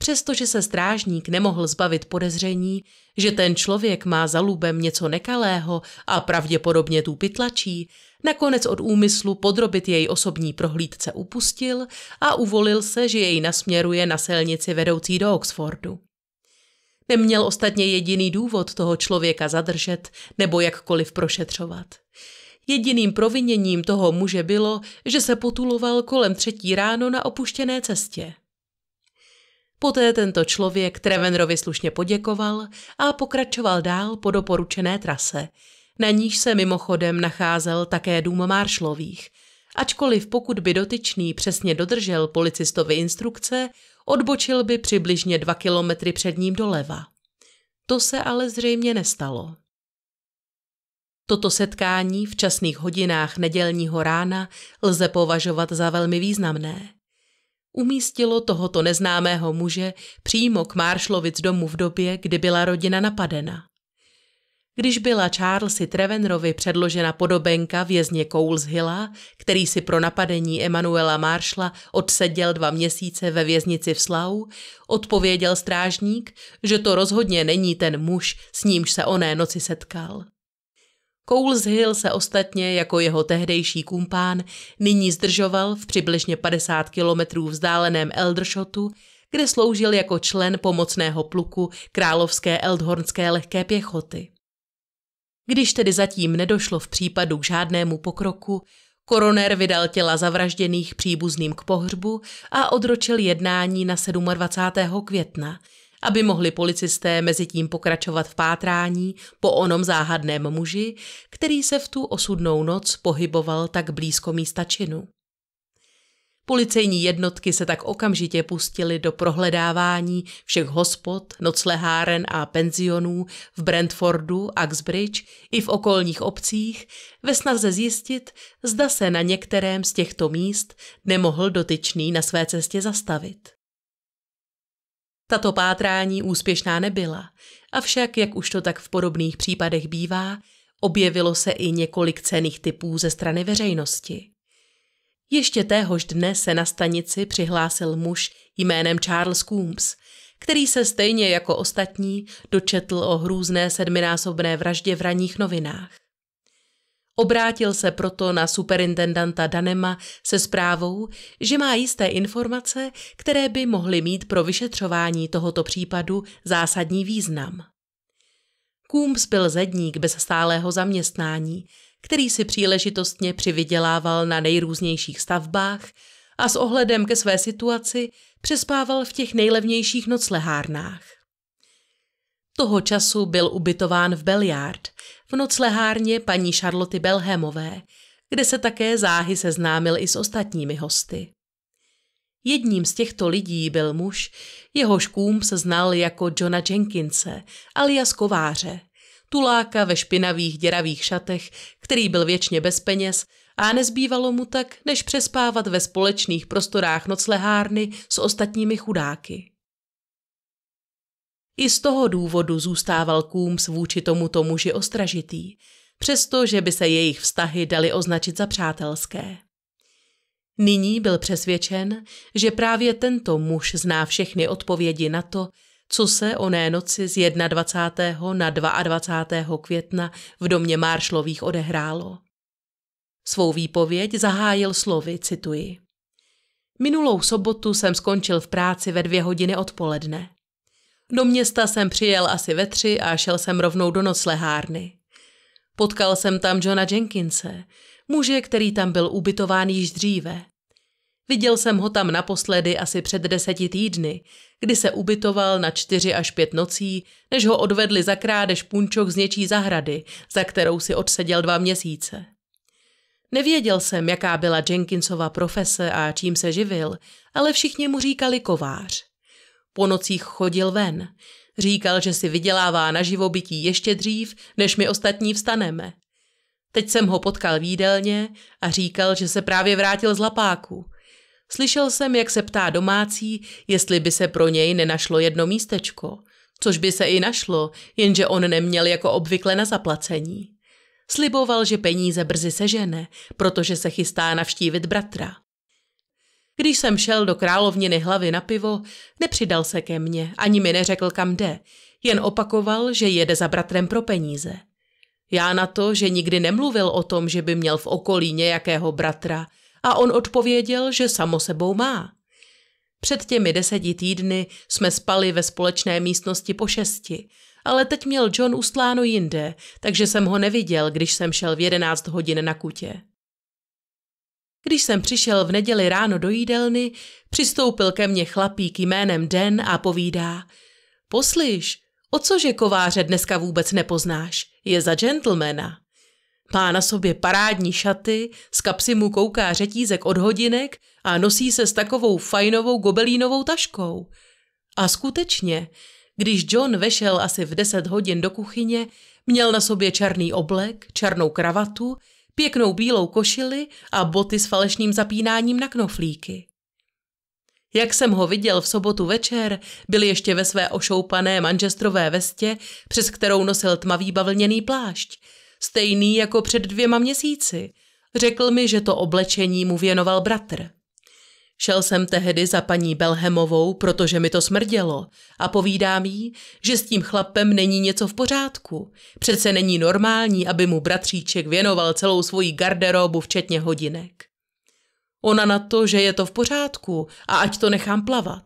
přestože se strážník nemohl zbavit podezření, že ten člověk má za lubem něco nekalého a pravděpodobně tu pytlačí, nakonec od úmyslu podrobit jej osobní prohlídce upustil a uvolil se, že jej nasměruje na silnici vedoucí do Oxfordu. Neměl ostatně jediný důvod toho člověka zadržet nebo jakkoliv prošetřovat. Jediným proviněním toho muže bylo, že se potuloval kolem třetí ráno na opuštěné cestě. Poté tento člověk Trevenrovi slušně poděkoval a pokračoval dál po doporučené trase, na níž se mimochodem nacházel také dům Maršlových. Ačkoliv pokud by dotyčný přesně dodržel policistovi instrukce, odbočil by přibližně dva kilometry před ním doleva. To se ale zřejmě nestalo. Toto setkání v časných hodinách nedělního rána lze považovat za velmi významné umístilo tohoto neznámého muže přímo k Marshlovic domu v době, kdy byla rodina napadena. Když byla Charlesi Trevenrovi předložena podobenka vězně Coles Hilla, který si pro napadení Emanuela Marshla odseděl dva měsíce ve věznici v Slau, odpověděl strážník, že to rozhodně není ten muž, s nímž se oné noci setkal. Coles Hill se ostatně jako jeho tehdejší kumpán nyní zdržoval v přibližně 50 kilometrů vzdáleném Eldershotu, kde sloužil jako člen pomocného pluku Královské Eldhornské lehké pěchoty. Když tedy zatím nedošlo v případu k žádnému pokroku, Koroner vydal těla zavražděných příbuzným k pohřbu a odročil jednání na 27. května, aby mohli policisté mezi tím pokračovat v pátrání po onom záhadném muži, který se v tu osudnou noc pohyboval tak blízko místa činu. Policejní jednotky se tak okamžitě pustily do prohledávání všech hospod, nocleháren a penzionů v Brentfordu, Axbridge i v okolních obcích ve snaze zjistit, zda se na některém z těchto míst nemohl dotyčný na své cestě zastavit. Tato pátrání úspěšná nebyla, avšak, jak už to tak v podobných případech bývá, objevilo se i několik cených typů ze strany veřejnosti. Ještě téhož dne se na stanici přihlásil muž jménem Charles Coombs, který se stejně jako ostatní dočetl o hrůzné sedminásobné vraždě v ranních novinách. Obrátil se proto na superintendanta Danema se zprávou, že má jisté informace, které by mohly mít pro vyšetřování tohoto případu zásadní význam. Kůms byl zedník bez stálého zaměstnání, který si příležitostně přivydělával na nejrůznějších stavbách a s ohledem ke své situaci přespával v těch nejlevnějších noclehárnách. Toho času byl ubytován v Belliard – v noclehárně paní Charloty Belhémové, kde se také záhy seznámil i s ostatními hosty. Jedním z těchto lidí byl muž, jehož kům se znal jako Johna Jenkinse, alias Kováře, tuláka ve špinavých děravých šatech, který byl věčně bez peněz a nezbývalo mu tak, než přespávat ve společných prostorách noclehárny s ostatními chudáky. I z toho důvodu zůstával Coombs vůči tomuto muži ostražitý, přestože by se jejich vztahy daly označit za přátelské. Nyní byl přesvědčen, že právě tento muž zná všechny odpovědi na to, co se oné noci z 21. na 22. května v domě Maršlových odehrálo. Svou výpověď zahájil slovy, cituji. Minulou sobotu jsem skončil v práci ve dvě hodiny odpoledne. Do města jsem přijel asi ve tři a šel jsem rovnou do noclehárny. Potkal jsem tam Johna Jenkinse, muže, který tam byl ubytován již dříve. Viděl jsem ho tam naposledy asi před deseti týdny, kdy se ubytoval na čtyři až pět nocí, než ho odvedli za krádež punčok z něčí zahrady, za kterou si odseděl dva měsíce. Nevěděl jsem, jaká byla Jenkinsova profese a čím se živil, ale všichni mu říkali kovář. Po nocích chodil ven. Říkal, že si vydělává na živobytí ještě dřív, než my ostatní vstaneme. Teď jsem ho potkal v jídelně a říkal, že se právě vrátil z lapáku. Slyšel jsem, jak se ptá domácí, jestli by se pro něj nenašlo jedno místečko, což by se i našlo, jenže on neměl jako obvykle na zaplacení. Sliboval, že peníze brzy sežene, protože se chystá navštívit bratra. Když jsem šel do královniny hlavy na pivo, nepřidal se ke mně, ani mi neřekl, kam jde, jen opakoval, že jede za bratrem pro peníze. Já na to, že nikdy nemluvil o tom, že by měl v okolí nějakého bratra, a on odpověděl, že samo sebou má. Před těmi deseti týdny jsme spali ve společné místnosti po šesti, ale teď měl John ustláno jinde, takže jsem ho neviděl, když jsem šel v jedenáct hodin na kutě. Když jsem přišel v neděli ráno do jídelny, přistoupil ke mně chlapík jménem Den a povídá Poslyš, o cože kováře dneska vůbec nepoznáš, je za gentlemana. Má na sobě parádní šaty, z kapsy mu kouká řetízek od hodinek a nosí se s takovou fajnovou gobelínovou taškou. A skutečně, když John vešel asi v deset hodin do kuchyně, měl na sobě černý oblek, černou kravatu pěknou bílou košili a boty s falešným zapínáním na knoflíky. Jak jsem ho viděl v sobotu večer, byl ještě ve své ošoupané manžestrové vestě, přes kterou nosil tmavý bavlněný plášť, stejný jako před dvěma měsíci. Řekl mi, že to oblečení mu věnoval bratr. Šel jsem tehdy za paní Belhemovou, protože mi to smrdělo a povídám jí, že s tím chlapem není něco v pořádku. Přece není normální, aby mu bratříček věnoval celou svoji garderobu včetně hodinek. Ona na to, že je to v pořádku a ať to nechám plavat.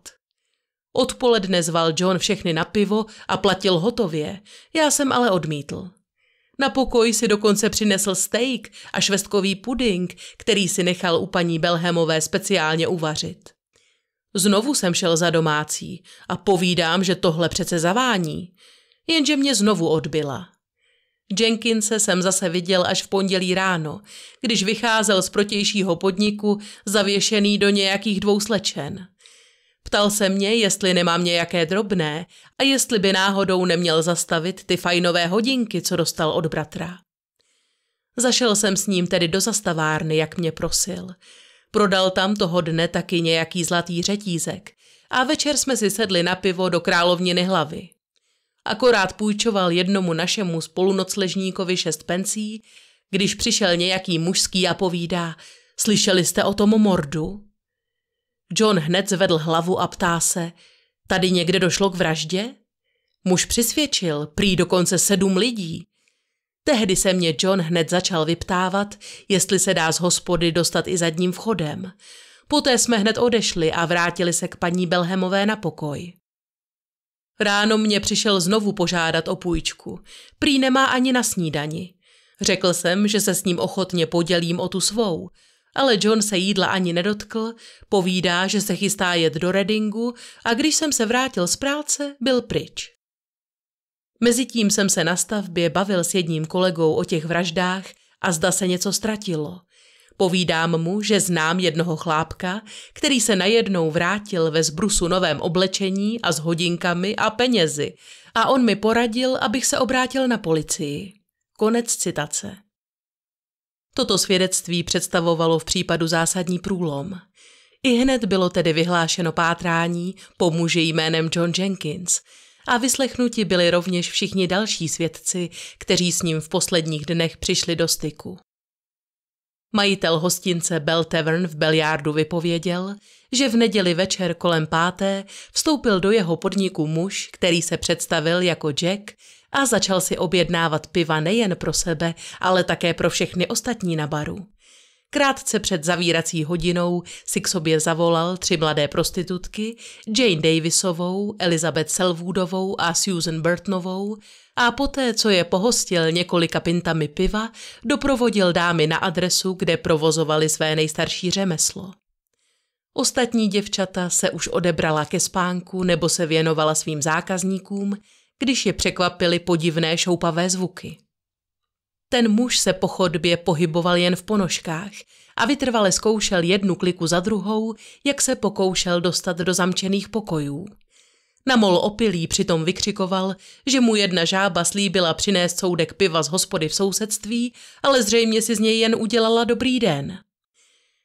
Odpoledne zval John všechny na pivo a platil hotově, já jsem ale odmítl. Na pokoj si dokonce přinesl steak a švestkový puding, který si nechal u paní Belhemové speciálně uvařit. Znovu jsem šel za domácí a povídám, že tohle přece zavání. Jenže mě znovu odbyla. Jenkinse jsem zase viděl až v pondělí ráno, když vycházel z protějšího podniku zavěšený do nějakých dvou slečen. Ptal se mě, jestli nemám nějaké drobné a jestli by náhodou neměl zastavit ty fajnové hodinky, co dostal od bratra. Zašel jsem s ním tedy do zastavárny, jak mě prosil. Prodal tam toho dne taky nějaký zlatý řetízek a večer jsme si sedli na pivo do královniny hlavy. Akorát půjčoval jednomu našemu spolunocležníkovi šest pencí, když přišel nějaký mužský a povídá, slyšeli jste o tom mordu? John hned zvedl hlavu a ptá se, tady někde došlo k vraždě? Muž přisvědčil, prý dokonce sedm lidí. Tehdy se mě John hned začal vyptávat, jestli se dá z hospody dostat i zadním vchodem. Poté jsme hned odešli a vrátili se k paní Belhemové na pokoj. Ráno mě přišel znovu požádat o půjčku. Prý nemá ani na snídani. Řekl jsem, že se s ním ochotně podělím o tu svou – ale John se jídla ani nedotkl, povídá, že se chystá jet do Readingu a když jsem se vrátil z práce, byl pryč. Mezitím jsem se na stavbě bavil s jedním kolegou o těch vraždách a zda se něco ztratilo. Povídám mu, že znám jednoho chlápka, který se najednou vrátil ve zbrusu novém oblečení a s hodinkami a penězi a on mi poradil, abych se obrátil na policii. Konec citace. Toto svědectví představovalo v případu zásadní průlom. I hned bylo tedy vyhlášeno pátrání po muži jménem John Jenkins a vyslechnuti byli rovněž všichni další svědci, kteří s ním v posledních dnech přišli do styku. Majitel hostince Bell Tavern v Belliardu vypověděl, že v neděli večer kolem páté vstoupil do jeho podniku muž, který se představil jako Jack a začal si objednávat piva nejen pro sebe, ale také pro všechny ostatní na baru. Krátce před zavírací hodinou si k sobě zavolal tři mladé prostitutky, Jane Davisovou, Elizabeth Selwoodovou a Susan Burtonovou, a poté, co je pohostil několika pintami piva, doprovodil dámy na adresu, kde provozovali své nejstarší řemeslo. Ostatní děvčata se už odebrala ke spánku nebo se věnovala svým zákazníkům, když je překvapily podivné šoupavé zvuky. Ten muž se po chodbě pohyboval jen v ponožkách a vytrvale zkoušel jednu kliku za druhou, jak se pokoušel dostat do zamčených pokojů. Na mol opilý přitom vykřikoval, že mu jedna žába slíbila přinést soudek piva z hospody v sousedství, ale zřejmě si z něj jen udělala dobrý den.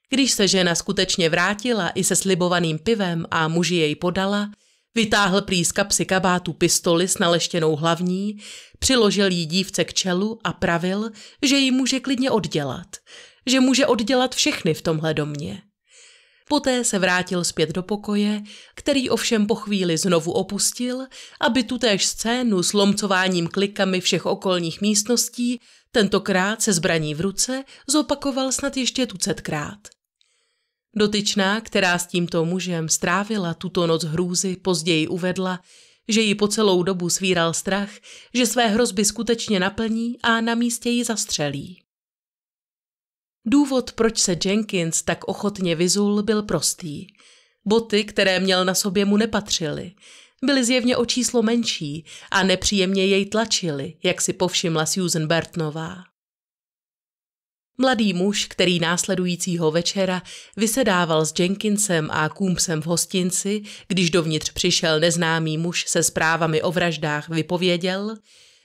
Když se žena skutečně vrátila i se slibovaným pivem a muži jej podala, Vytáhl prý z kapsy kabátu pistoli s naleštěnou hlavní, přiložil jí dívce k čelu a pravil, že ji může klidně oddělat, že může oddělat všechny v tomhle domě. Poté se vrátil zpět do pokoje, který ovšem po chvíli znovu opustil, aby tutéž scénu s lomcováním klikami všech okolních místností, tentokrát se zbraní v ruce, zopakoval snad ještě tucetkrát. Dotyčná, která s tímto mužem strávila tuto noc hrůzy, později uvedla, že ji po celou dobu svíral strach, že své hrozby skutečně naplní a na místě ji zastřelí. Důvod, proč se Jenkins tak ochotně vyzul, byl prostý. Boty, které měl na sobě, mu nepatřily. Byly zjevně o číslo menší a nepříjemně jej tlačily, jak si povšimla Susan Bertnová. Mladý muž, který následujícího večera vysedával s Jenkinsem a Kumpsem v hostinci, když dovnitř přišel neznámý muž se zprávami o vraždách, vypověděl,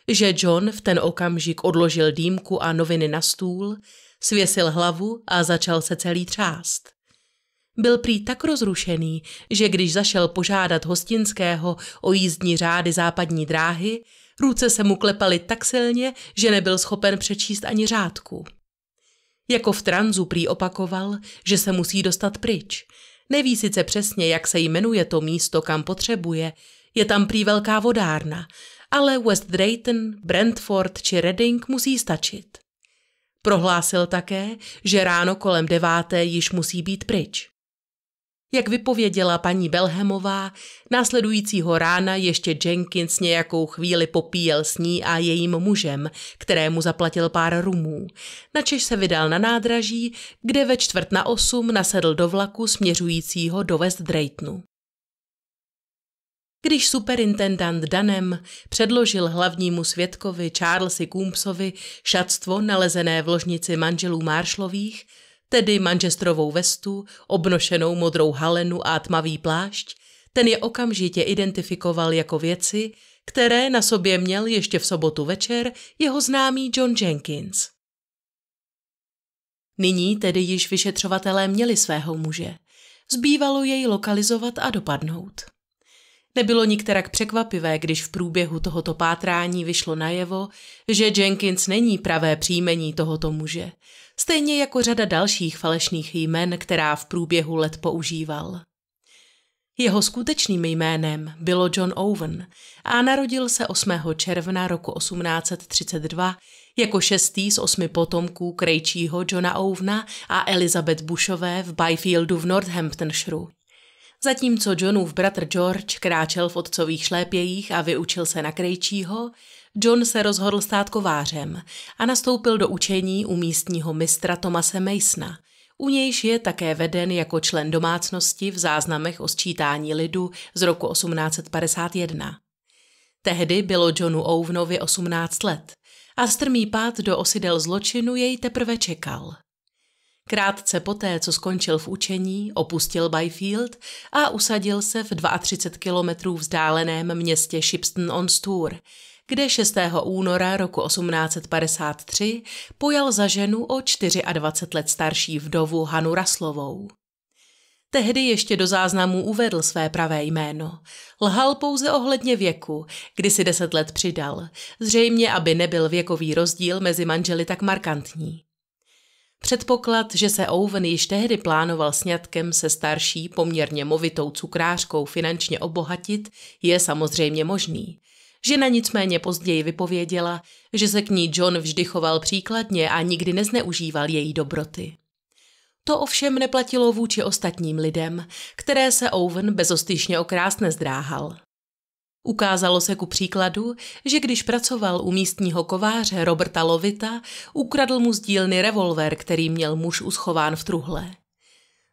že John v ten okamžik odložil dýmku a noviny na stůl, svěsil hlavu a začal se celý třást. Byl prý tak rozrušený, že když zašel požádat hostinského o jízdní řády západní dráhy, ruce se mu klepaly tak silně, že nebyl schopen přečíst ani řádku. Jako v tranzu prý opakoval, že se musí dostat pryč. Neví sice přesně, jak se jmenuje to místo, kam potřebuje, je tam prý velká vodárna, ale West Drayton, Brentford či Reading musí stačit. Prohlásil také, že ráno kolem deváté již musí být pryč. Jak vypověděla paní Belhemová, následujícího rána ještě Jenkins nějakou chvíli popíjel s ní a jejím mužem, kterému zaplatil pár rumů. Načež se vydal na nádraží, kde ve čtvrt na osm nasedl do vlaku směřujícího do West Draytonu. Když superintendant Danem předložil hlavnímu svědkovi Charlesi Coombsovi šatstvo nalezené v ložnici manželů Marshlových, tedy manžestrovou vestu, obnošenou modrou halenu a tmavý plášť, ten je okamžitě identifikoval jako věci, které na sobě měl ještě v sobotu večer jeho známý John Jenkins. Nyní tedy již vyšetřovatelé měli svého muže. Zbývalo jej lokalizovat a dopadnout. Nebylo nikterak překvapivé, když v průběhu tohoto pátrání vyšlo najevo, že Jenkins není pravé příjmení tohoto muže, stejně jako řada dalších falešných jmen, která v průběhu let používal. Jeho skutečným jménem bylo John Owen a narodil se 8. června roku 1832 jako šestý z osmi potomků krejčího Johna Owena a Elizabeth Bushové v Byfieldu v Northamptonshire. Zatímco Johnův bratr George kráčel v otcových šlépějích a vyučil se na krejčího, John se rozhodl stát kovářem a nastoupil do učení u místního mistra Tomase Masona. U nějž je také veden jako člen domácnosti v záznamech o sčítání lidu z roku 1851. Tehdy bylo Johnu Ovnovi 18 let a strmý pád do osidel zločinu jej teprve čekal. Krátce poté, co skončil v učení, opustil Byfield a usadil se v 32 kilometrů vzdáleném městě Shipston on Stour, kde 6. února roku 1853 pojal za ženu o 24 let starší vdovu Hanu Raslovou. Tehdy ještě do záznamů uvedl své pravé jméno. Lhal pouze ohledně věku, kdy si deset let přidal, zřejmě aby nebyl věkový rozdíl mezi manželi tak markantní. Předpoklad, že se Owen již tehdy plánoval sňatkem se starší, poměrně movitou cukrářkou finančně obohatit, je samozřejmě možný – Žena nicméně později vypověděla, že se k ní John vždy choval příkladně a nikdy nezneužíval její dobroty. To ovšem neplatilo vůči ostatním lidem, které se Owen bezostyšně o krásne zdráhal. Ukázalo se ku příkladu, že když pracoval u místního kováře Roberta Lovita, ukradl mu z dílny revolver, který měl muž uschován v truhle.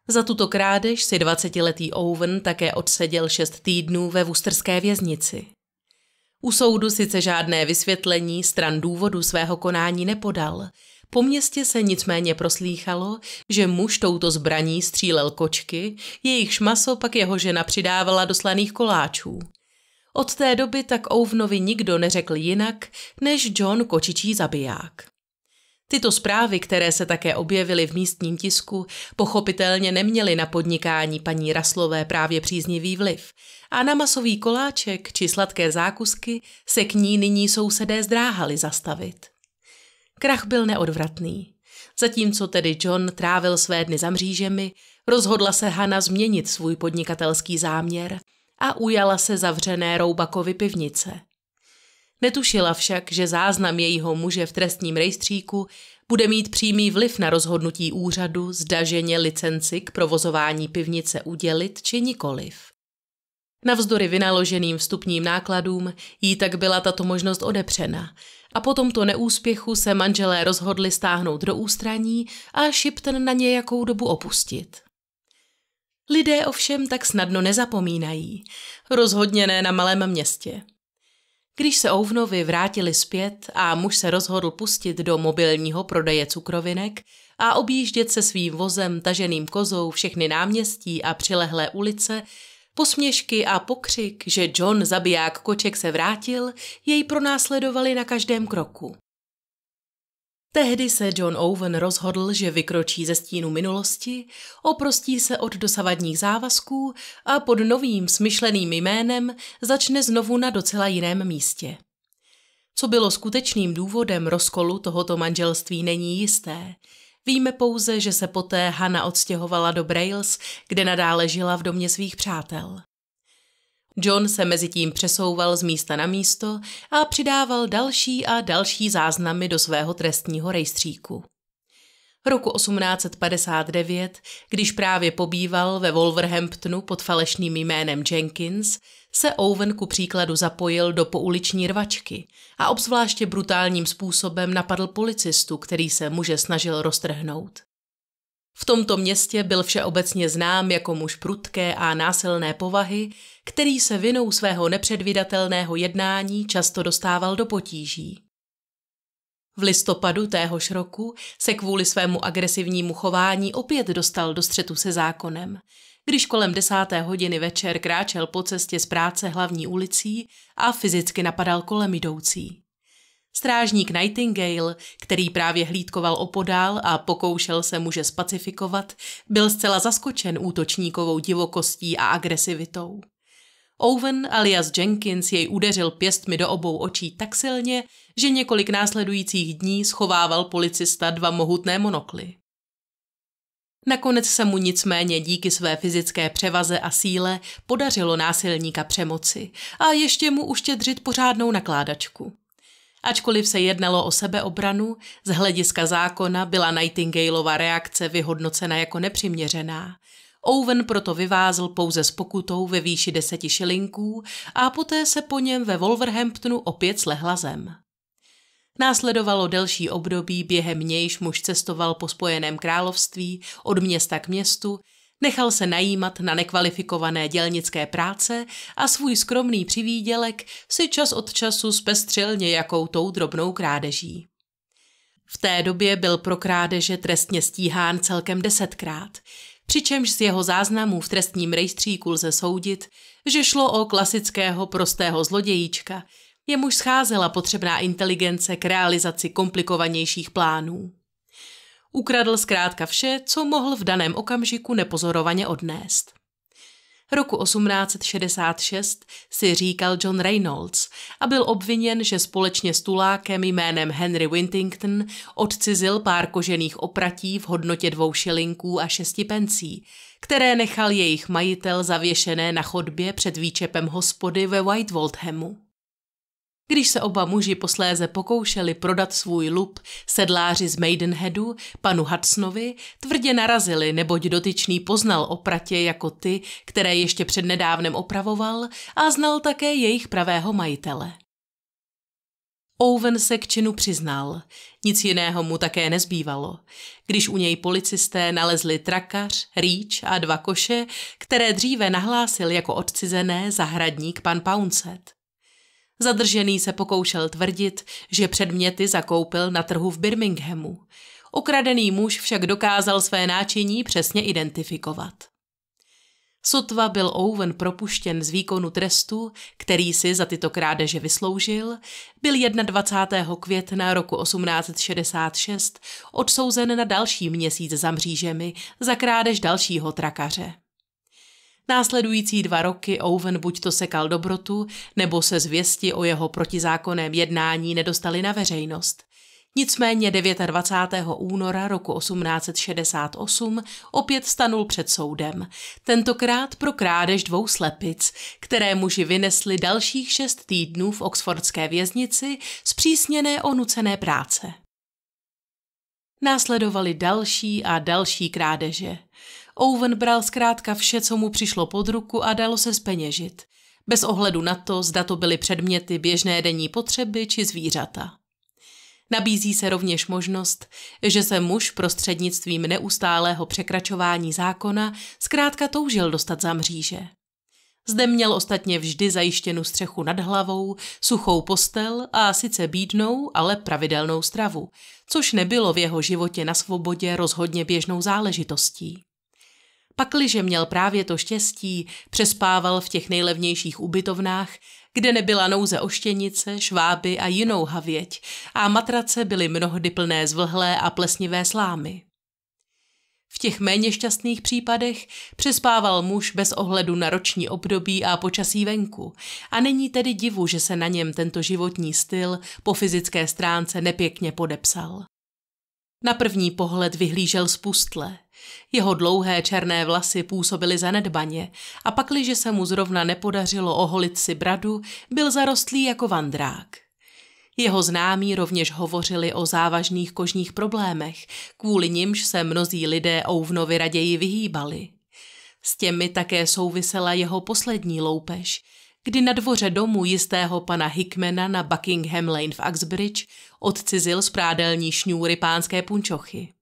Za tuto krádež si 20-letý Owen také odseděl šest týdnů ve Wusterské věznici. U soudu sice žádné vysvětlení stran důvodu svého konání nepodal. Po městě se nicméně proslýchalo, že muž touto zbraní střílel kočky, jejichž maso pak jeho žena přidávala do slaných koláčů. Od té doby tak Ovnovi nikdo neřekl jinak, než John kočičí zabiják. Tyto zprávy, které se také objevily v místním tisku, pochopitelně neměly na podnikání paní Raslové právě příznivý vliv a na masový koláček či sladké zákusky se k ní nyní sousedé zdráhali zastavit. Krach byl neodvratný. Zatímco tedy John trávil své dny za mřížemi, rozhodla se Hana změnit svůj podnikatelský záměr a ujala se zavřené Roubakovy pivnice – Netušila však, že záznam jejího muže v trestním rejstříku bude mít přímý vliv na rozhodnutí úřadu, zdaženě licenci k provozování pivnice udělit či nikoliv. Navzdory vynaloženým vstupním nákladům jí tak byla tato možnost odepřena a po tomto neúspěchu se manželé rozhodli stáhnout do ústraní a Shipton na nějakou dobu opustit. Lidé ovšem tak snadno nezapomínají, rozhodně ne na malém městě. Když se ovnovi vrátili zpět a muž se rozhodl pustit do mobilního prodeje cukrovinek a objíždět se svým vozem taženým kozou všechny náměstí a přilehlé ulice, posměšky a pokřik, že John zabiják koček se vrátil, jej pronásledovali na každém kroku. Tehdy se John Owen rozhodl, že vykročí ze stínu minulosti, oprostí se od dosavadních závazků a pod novým smyšleným jménem začne znovu na docela jiném místě. Co bylo skutečným důvodem rozkolu tohoto manželství není jisté. Víme pouze, že se poté Hanna odstěhovala do Brails, kde nadále žila v domě svých přátel. John se mezi tím přesouval z místa na místo a přidával další a další záznamy do svého trestního rejstříku. Roku 1859, když právě pobýval ve Wolverhamptonu pod falešným jménem Jenkins, se Owen ku příkladu zapojil do pouliční rvačky a obzvláště brutálním způsobem napadl policistu, který se muže snažil roztrhnout. V tomto městě byl všeobecně znám jako muž prudké a násilné povahy, který se vinou svého nepředvídatelného jednání často dostával do potíží. V listopadu téhož roku se kvůli svému agresivnímu chování opět dostal do střetu se zákonem, když kolem desáté hodiny večer kráčel po cestě z práce hlavní ulicí a fyzicky napadal kolem jdoucí. Strážník Nightingale, který právě hlídkoval opodál a pokoušel se muže spacifikovat, byl zcela zaskočen útočníkovou divokostí a agresivitou. Owen alias Jenkins jej udeřil pěstmi do obou očí tak silně, že několik následujících dní schovával policista dva mohutné monokly. Nakonec se mu nicméně díky své fyzické převaze a síle podařilo násilníka přemoci a ještě mu uštědřit pořádnou nakládačku. Ačkoliv se jednalo o sebeobranu, z hlediska zákona byla Nightingaleova reakce vyhodnocena jako nepřiměřená. Owen proto vyvázl pouze s pokutou ve výši deseti šilinků a poté se po něm ve Wolverhamptonu opět slehla zem. Následovalo delší období, během nějž muž cestoval po Spojeném království od města k městu Nechal se najímat na nekvalifikované dělnické práce a svůj skromný přivídělek si čas od času zpestřil nějakou tou drobnou krádeží. V té době byl pro krádeže trestně stíhán celkem desetkrát, přičemž z jeho záznamů v trestním rejstříku lze soudit, že šlo o klasického prostého zlodějíčka, jemuž scházela potřebná inteligence k realizaci komplikovanějších plánů. Ukradl zkrátka vše, co mohl v daném okamžiku nepozorovaně odnést. Roku 1866 si říkal John Reynolds a byl obviněn, že společně s tulákem jménem Henry Wintington odcizil pár kožených opratí v hodnotě dvou šilinků a šesti pencí, které nechal jejich majitel zavěšené na chodbě před výčepem hospody ve Whitewaldhamu. Když se oba muži posléze pokoušeli prodat svůj lup sedláři z Maidenheadu, panu Hudsonovi, tvrdě narazili, neboť dotyčný poznal opratě jako ty, které ještě přednedávnem opravoval a znal také jejich pravého majitele. Owen se k činu přiznal. Nic jiného mu také nezbývalo. Když u něj policisté nalezli trakař, rýč a dva koše, které dříve nahlásil jako odcizené zahradník pan Pouncet. Zadržený se pokoušel tvrdit, že předměty zakoupil na trhu v Birminghamu. Okradený muž však dokázal své náčiní přesně identifikovat. Sotva byl Owen propuštěn z výkonu trestu, který si za tyto krádeže vysloužil, byl 21. května roku 1866 odsouzen na další měsíc za mřížemi za krádež dalšího trakaře. Následující dva roky Owen buď to sekal dobrotu, nebo se zvěsti o jeho protizákonném jednání nedostali na veřejnost. Nicméně 29. února roku 1868 opět stanul před soudem, tentokrát pro krádež dvou slepic, které muži vynesli dalších šest týdnů v oxfordské věznici zpřísněné o nucené práce. Následovaly další a další krádeže – Owen bral zkrátka vše, co mu přišlo pod ruku a dalo se speněžit, bez ohledu na to, zda to byly předměty běžné denní potřeby či zvířata. Nabízí se rovněž možnost, že se muž prostřednictvím neustálého překračování zákona zkrátka toužil dostat za mříže. Zde měl ostatně vždy zajištěnu střechu nad hlavou, suchou postel a sice bídnou, ale pravidelnou stravu, což nebylo v jeho životě na svobodě rozhodně běžnou záležitostí. Pakliže měl právě to štěstí, přespával v těch nejlevnějších ubytovnách, kde nebyla nouze oštěnice, šváby a jinou havěť a matrace byly mnohdy plné zvlhlé a plesnivé slámy. V těch méně šťastných případech přespával muž bez ohledu na roční období a počasí venku a není tedy divu, že se na něm tento životní styl po fyzické stránce nepěkně podepsal. Na první pohled vyhlížel spustle. Jeho dlouhé černé vlasy působily zanedbaně a pakliže se mu zrovna nepodařilo oholit si bradu, byl zarostlý jako vandrák. Jeho známí rovněž hovořili o závažných kožních problémech, kvůli nimž se mnozí lidé Ouvnovi raději vyhýbali. S těmi také souvisela jeho poslední loupež – kdy na dvoře domu jistého pana Hickmana na Buckingham Lane v Uxbridge odcizil z prádelní šňůry pánské punčochy.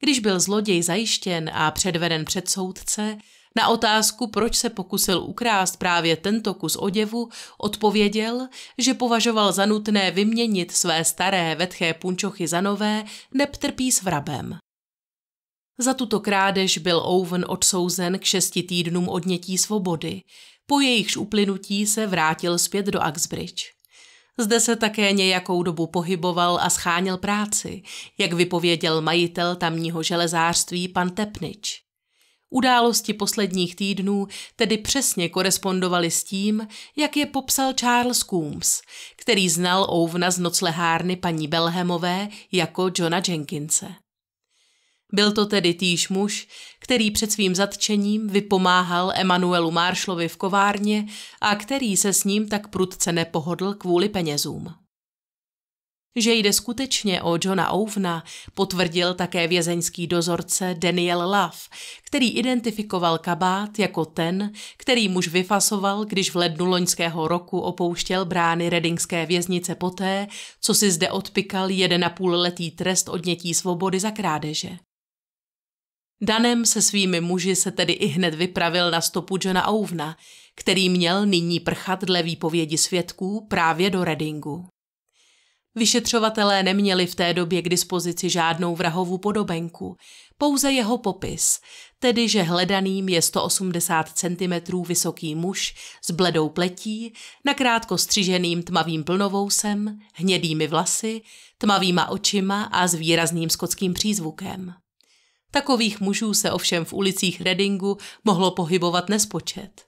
Když byl zloděj zajištěn a předveden před soudce, na otázku, proč se pokusil ukrást právě tento kus oděvu, odpověděl, že považoval za nutné vyměnit své staré vetché punčochy za nové, neptrpí s vrabem. Za tuto krádež byl Owen odsouzen k šesti týdnům odnětí svobody, po jejichž uplynutí se vrátil zpět do Axbridge. Zde se také nějakou dobu pohyboval a scháněl práci, jak vypověděl majitel tamního železářství pan Tepnič. Události posledních týdnů tedy přesně korespondovaly s tím, jak je popsal Charles Coombs, který znal Ouvna z noclehárny paní Belhemové jako Johna Jenkinse. Byl to tedy týž muž, který před svým zatčením vypomáhal Emanuelu Maršlovi v kovárně a který se s ním tak prudce nepohodl kvůli penězům. Že jde skutečně o Johna Ovna, potvrdil také vězeňský dozorce Daniel Love, který identifikoval kabát jako ten, který muž vyfasoval, když v lednu loňského roku opouštěl brány redingské věznice poté, co si zde odpikal jeden a půl letý trest odnětí svobody za krádeže. Danem se svými muži se tedy i hned vypravil na stopu Johna Ovna, který měl nyní prchat dle výpovědi svědků právě do Redingu. Vyšetřovatelé neměli v té době k dispozici žádnou vrahovu podobenku, pouze jeho popis, tedy že hledaným je 180 cm vysoký muž s bledou pletí, nakrátko střiženým tmavým plnovousem, hnědými vlasy, tmavýma očima a s výrazným skotským přízvukem. Takových mužů se ovšem v ulicích Redingu mohlo pohybovat nespočet.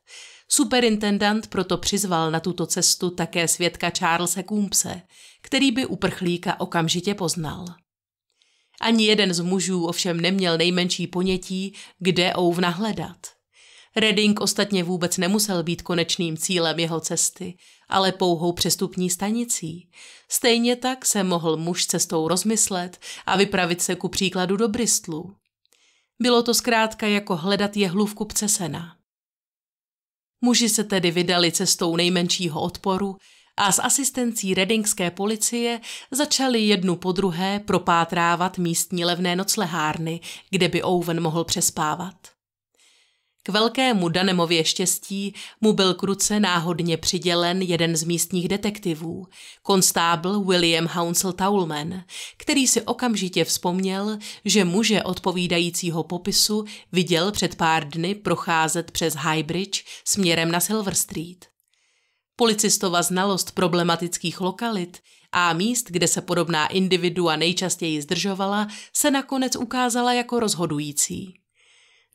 Superintendent proto přizval na tuto cestu také svědka Charlesa Kumpse, který by uprchlíka okamžitě poznal. Ani jeden z mužů ovšem neměl nejmenší ponětí, kde Ouvna hledat. Redding ostatně vůbec nemusel být konečným cílem jeho cesty, ale pouhou přestupní stanicí. Stejně tak se mohl muž cestou rozmyslet a vypravit se ku příkladu do Bristlu. Bylo to zkrátka jako hledat jehlu v kupce sena. Muži se tedy vydali cestou nejmenšího odporu a s asistencí redingské policie začali jednu po druhé propátrávat místní levné noclehárny, kde by Owen mohl přespávat. K velkému Danemově štěstí mu byl k ruce náhodně přidělen jeden z místních detektivů, konstábl William Hounsel Taulman, který si okamžitě vzpomněl, že muže odpovídajícího popisu viděl před pár dny procházet přes Highbridge směrem na Silver Street. Policistova znalost problematických lokalit a míst, kde se podobná individua nejčastěji zdržovala, se nakonec ukázala jako rozhodující.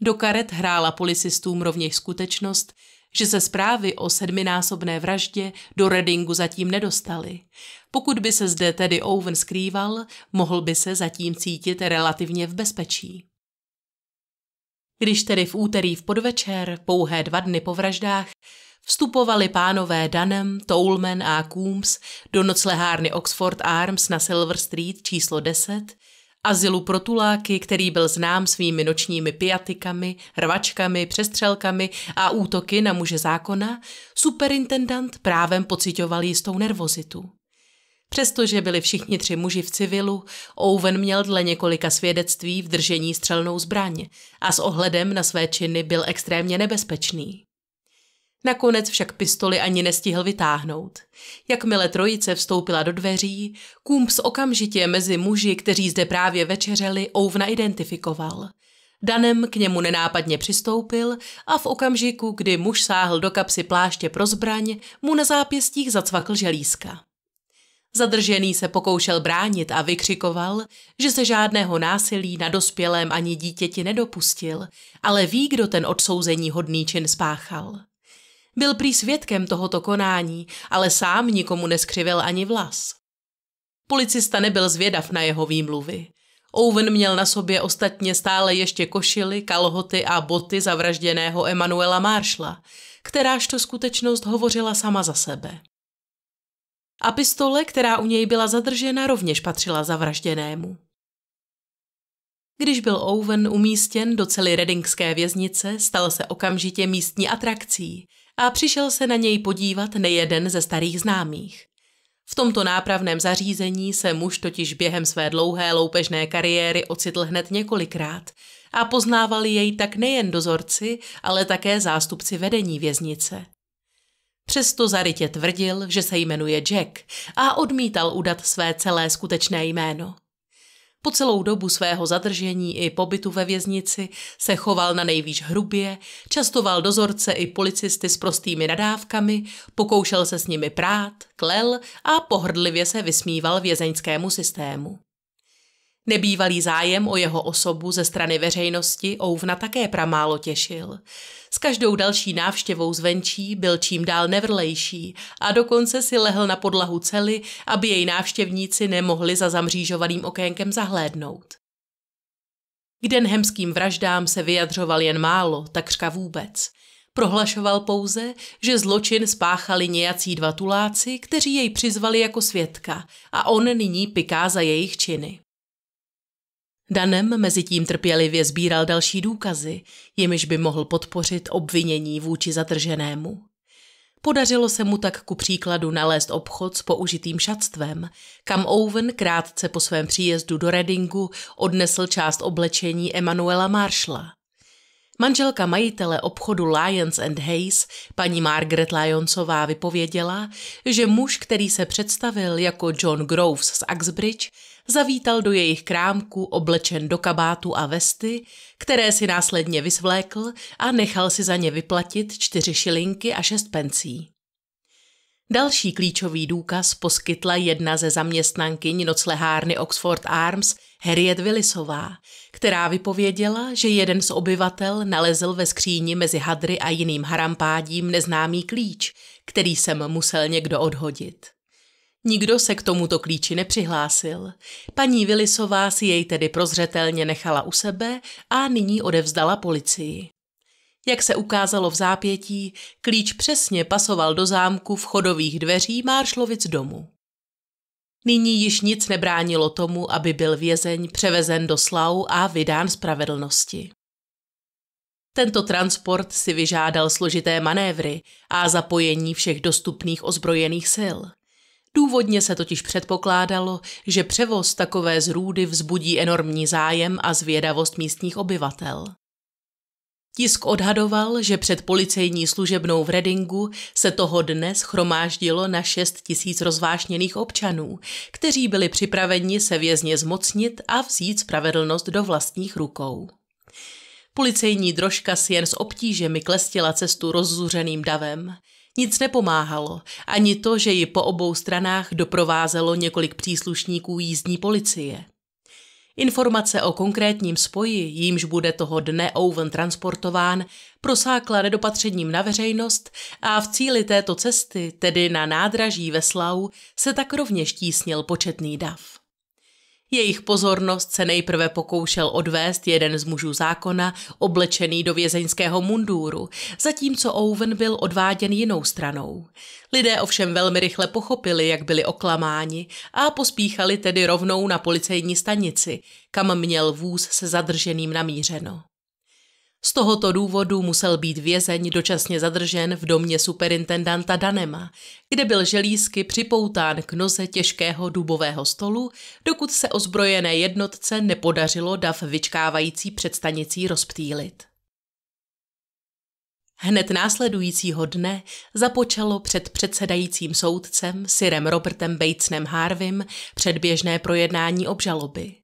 Do karet hrála policistům rovněž skutečnost, že se zprávy o sedminásobné vraždě do Redingu zatím nedostaly. Pokud by se zde tedy Owen skrýval, mohl by se zatím cítit relativně v bezpečí. Když tedy v úterý v podvečer, pouhé dva dny po vraždách, vstupovali pánové Danem, Toulman a Coombs do noclehárny Oxford Arms na Silver Street číslo 10, azylu pro tuláky, který byl znám svými nočními pijatikami, rvačkami, přestřelkami a útoky na muže zákona, superintendant právem pocitoval jistou nervozitu. Přestože byli všichni tři muži v civilu, Owen měl dle několika svědectví v držení střelnou zbraň a s ohledem na své činy byl extrémně nebezpečný. Nakonec však pistoli ani nestihl vytáhnout. Jakmile trojice vstoupila do dveří, Kumbs okamžitě mezi muži, kteří zde právě večeřeli, Ouvna identifikoval. Danem k němu nenápadně přistoupil a v okamžiku, kdy muž sáhl do kapsy pláště pro zbraň, mu na zápěstích zacvakl želízka. Zadržený se pokoušel bránit a vykřikoval, že se žádného násilí na dospělém ani dítěti nedopustil, ale ví, kdo ten odsouzení hodný čin spáchal. Byl prý svědkem tohoto konání, ale sám nikomu neskřivil ani vlas. Policista nebyl zvědav na jeho výmluvy. Owen měl na sobě ostatně stále ještě košily, kalhoty a boty zavražděného Emanuela Marshla, kteráž to skutečnost hovořila sama za sebe. A pistole, která u něj byla zadržena, rovněž patřila zavražděnému. Když byl Owen umístěn do celé redingské věznice, stal se okamžitě místní atrakcí a přišel se na něj podívat nejeden ze starých známých. V tomto nápravném zařízení se muž totiž během své dlouhé loupežné kariéry ocitl hned několikrát a poznávali jej tak nejen dozorci, ale také zástupci vedení věznice. Přesto zarytě tvrdil, že se jmenuje Jack a odmítal udat své celé skutečné jméno. Po celou dobu svého zadržení i pobytu ve věznici se choval na nejvíc hrubě, častoval dozorce i policisty s prostými nadávkami, pokoušel se s nimi prát, klel a pohrdlivě se vysmíval vězeňskému systému. Nebývalý zájem o jeho osobu ze strany veřejnosti Ouvna také pramálo těšil. S každou další návštěvou zvenčí byl čím dál nevrlejší a dokonce si lehl na podlahu cely, aby jej návštěvníci nemohli za zamřížovaným okénkem zahlédnout. K denhemským vraždám se vyjadřoval jen málo, takřka vůbec. Prohlašoval pouze, že zločin spáchali nějací dva tuláci, kteří jej přizvali jako svědka a on nyní piká za jejich činy. Danem mezi tím trpělivě sbíral další důkazy, jimiž by mohl podpořit obvinění vůči zatrženému. Podařilo se mu tak ku příkladu nalézt obchod s použitým šatstvem, kam Owen krátce po svém příjezdu do Redingu odnesl část oblečení Emanuela Marshla. Manželka majitele obchodu Lions and Hayes, paní Margaret Lyonsová, vypověděla, že muž, který se představil jako John Groves z Uxbridge, zavítal do jejich krámku oblečen do kabátu a vesty, které si následně vysvlékl a nechal si za ně vyplatit čtyři šilinky a šest pencí. Další klíčový důkaz poskytla jedna ze zaměstnankyň noclehárny Oxford Arms Harriet Willisová, která vypověděla, že jeden z obyvatel nalezl ve skříni mezi hadry a jiným harampádím neznámý klíč, který sem musel někdo odhodit. Nikdo se k tomuto klíči nepřihlásil. Paní Vilisová si jej tedy prozřetelně nechala u sebe a nyní odevzdala policii. Jak se ukázalo v zápětí, klíč přesně pasoval do zámku vchodových dveří Máršlovic domu. Nyní již nic nebránilo tomu, aby byl vězeň převezen do Slau a vydán spravedlnosti. Tento transport si vyžádal složité manévry a zapojení všech dostupných ozbrojených sil – Důvodně se totiž předpokládalo, že převoz takové zrůdy vzbudí enormní zájem a zvědavost místních obyvatel. Tisk odhadoval, že před policejní služebnou v Redingu se toho dne schromáždilo na 6 tisíc rozvášněných občanů, kteří byli připraveni se vězně zmocnit a vzít spravedlnost do vlastních rukou. Policejní drožka si jen s obtížemi klestila cestu rozzuřeným davem – nic nepomáhalo, ani to, že ji po obou stranách doprovázelo několik příslušníků jízdní policie. Informace o konkrétním spoji, jímž bude toho dne Owen transportován, prosákla nedopatřením na veřejnost a v cíli této cesty, tedy na nádraží Veslau se tak rovněž tísnil početný dav. Jejich pozornost se nejprve pokoušel odvést jeden z mužů zákona, oblečený do vězeňského mundúru, zatímco Owen byl odváděn jinou stranou. Lidé ovšem velmi rychle pochopili, jak byli oklamáni a pospíchali tedy rovnou na policejní stanici, kam měl vůz se zadrženým namířeno. Z tohoto důvodu musel být vězeň dočasně zadržen v domě superintendanta Danema, kde byl želízky připoután k noze těžkého dubového stolu, dokud se ozbrojené jednotce nepodařilo dav vyčkávající před stanicí rozptýlit. Hned následujícího dne započalo před předsedajícím soudcem Sirem Robertem Batesnem Harvim předběžné projednání obžaloby.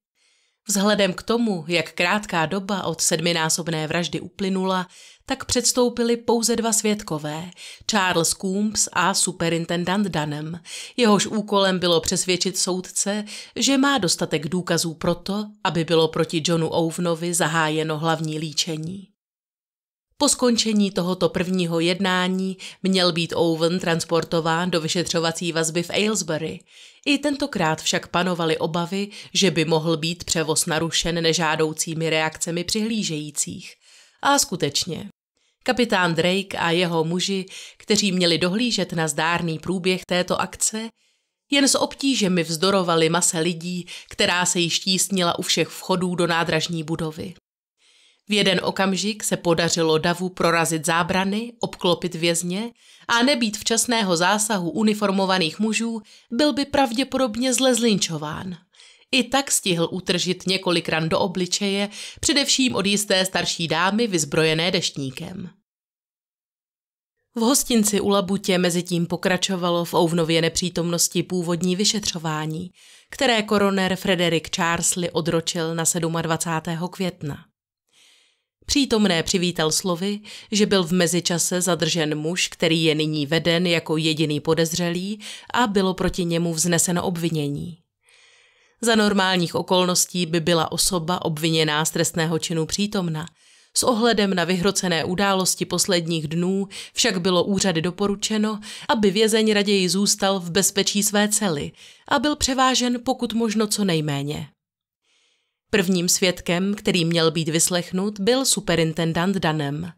Vzhledem k tomu, jak krátká doba od sedminásobné vraždy uplynula, tak předstoupili pouze dva svědkové, Charles Coombs a superintendant Danem. Jehož úkolem bylo přesvědčit soudce, že má dostatek důkazů proto, aby bylo proti Johnu Ovnovi zahájeno hlavní líčení. Po skončení tohoto prvního jednání měl být Owen transportován do vyšetřovací vazby v Aylesbury – i tentokrát však panovaly obavy, že by mohl být převoz narušen nežádoucími reakcemi přihlížejících. A skutečně. Kapitán Drake a jeho muži, kteří měli dohlížet na zdárný průběh této akce, jen s obtížemi vzdorovali mase lidí, která se již tísnila u všech vchodů do nádražní budovy. V jeden okamžik se podařilo davu prorazit zábrany, obklopit vězně a nebýt včasného zásahu uniformovaných mužů, byl by pravděpodobně zle zlinčován. I tak stihl utržit několik ran do obličeje, především od jisté starší dámy vyzbrojené deštníkem. V hostinci u Labutě mezitím pokračovalo v Ouvnově nepřítomnosti původní vyšetřování, které koroner Frederick Charlesley odročil na 27. května. Přítomné přivítal slovy, že byl v mezičase zadržen muž, který je nyní veden jako jediný podezřelý a bylo proti němu vzneseno obvinění. Za normálních okolností by byla osoba obviněná z trestného činu přítomna. S ohledem na vyhrocené události posledních dnů však bylo úřady doporučeno, aby vězeň raději zůstal v bezpečí své cely a byl převážen pokud možno co nejméně. Prvním svědkem, který měl být vyslechnut, byl superintendant Danem.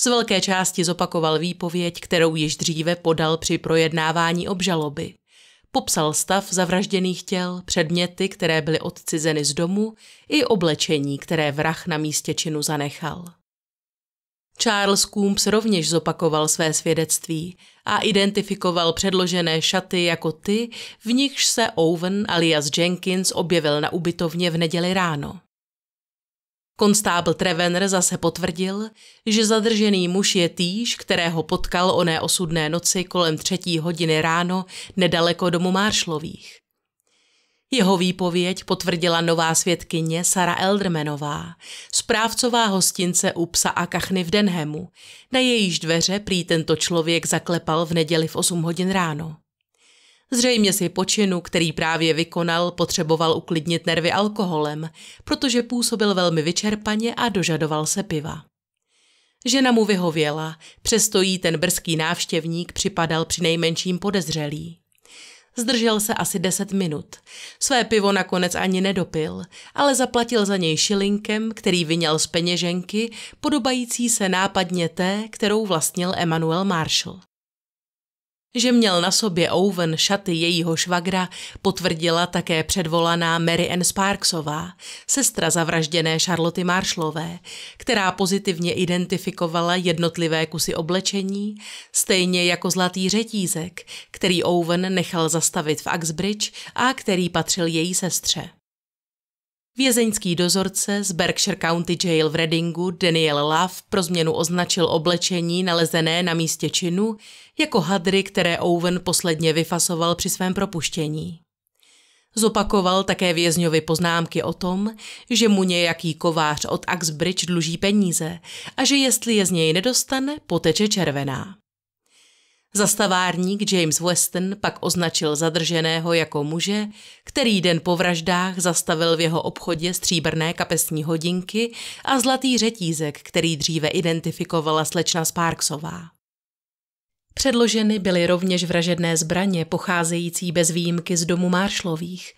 Z velké části zopakoval výpověď, kterou již dříve podal při projednávání obžaloby. Popsal stav zavražděných těl, předměty, které byly odcizeny z domu, i oblečení, které vrah na místě činu zanechal. Charles Coombs rovněž zopakoval své svědectví a identifikoval předložené šaty jako ty, v nichž se Owen alias Jenkins objevil na ubytovně v neděli ráno. Konstábl Trevenr zase potvrdil, že zadržený muž je týž, kterého potkal oné osudné noci kolem třetí hodiny ráno nedaleko domu Maršlových. Jeho výpověď potvrdila nová svědkyně Sara Eldermanová, správcová hostince u psa a kachny v Denhemu. Na jejíž dveře prý tento člověk zaklepal v neděli v 8 hodin ráno. Zřejmě si počinu, který právě vykonal, potřeboval uklidnit nervy alkoholem, protože působil velmi vyčerpaně a dožadoval se piva. Žena mu vyhověla, přesto jí ten brzký návštěvník připadal při nejmenším podezřelý. Zdržel se asi deset minut. Své pivo nakonec ani nedopil, ale zaplatil za něj šilinkem, který vyněl z peněženky, podobající se nápadně té, kterou vlastnil Emanuel Marshall. Že měl na sobě Owen šaty jejího švagra, potvrdila také předvolaná Mary Ann Sparksová, sestra zavražděné Charlotte Marshallové, která pozitivně identifikovala jednotlivé kusy oblečení, stejně jako zlatý řetízek, který Owen nechal zastavit v Axbridge a který patřil její sestře. Vězeňský dozorce z Berkshire County Jail v Readingu Daniel Love pro změnu označil oblečení nalezené na místě činu jako hadry, které Owen posledně vyfasoval při svém propuštění. Zopakoval také vězňovi poznámky o tom, že mu nějaký kovář od Axbridge dluží peníze a že jestli je z něj nedostane, poteče červená. Zastavárník James Weston pak označil zadrženého jako muže, který den po vraždách zastavil v jeho obchodě stříbrné kapesní hodinky a zlatý řetízek, který dříve identifikovala slečna Sparksová. Předloženy byly rovněž vražedné zbraně pocházející bez výjimky z domu Maršlových,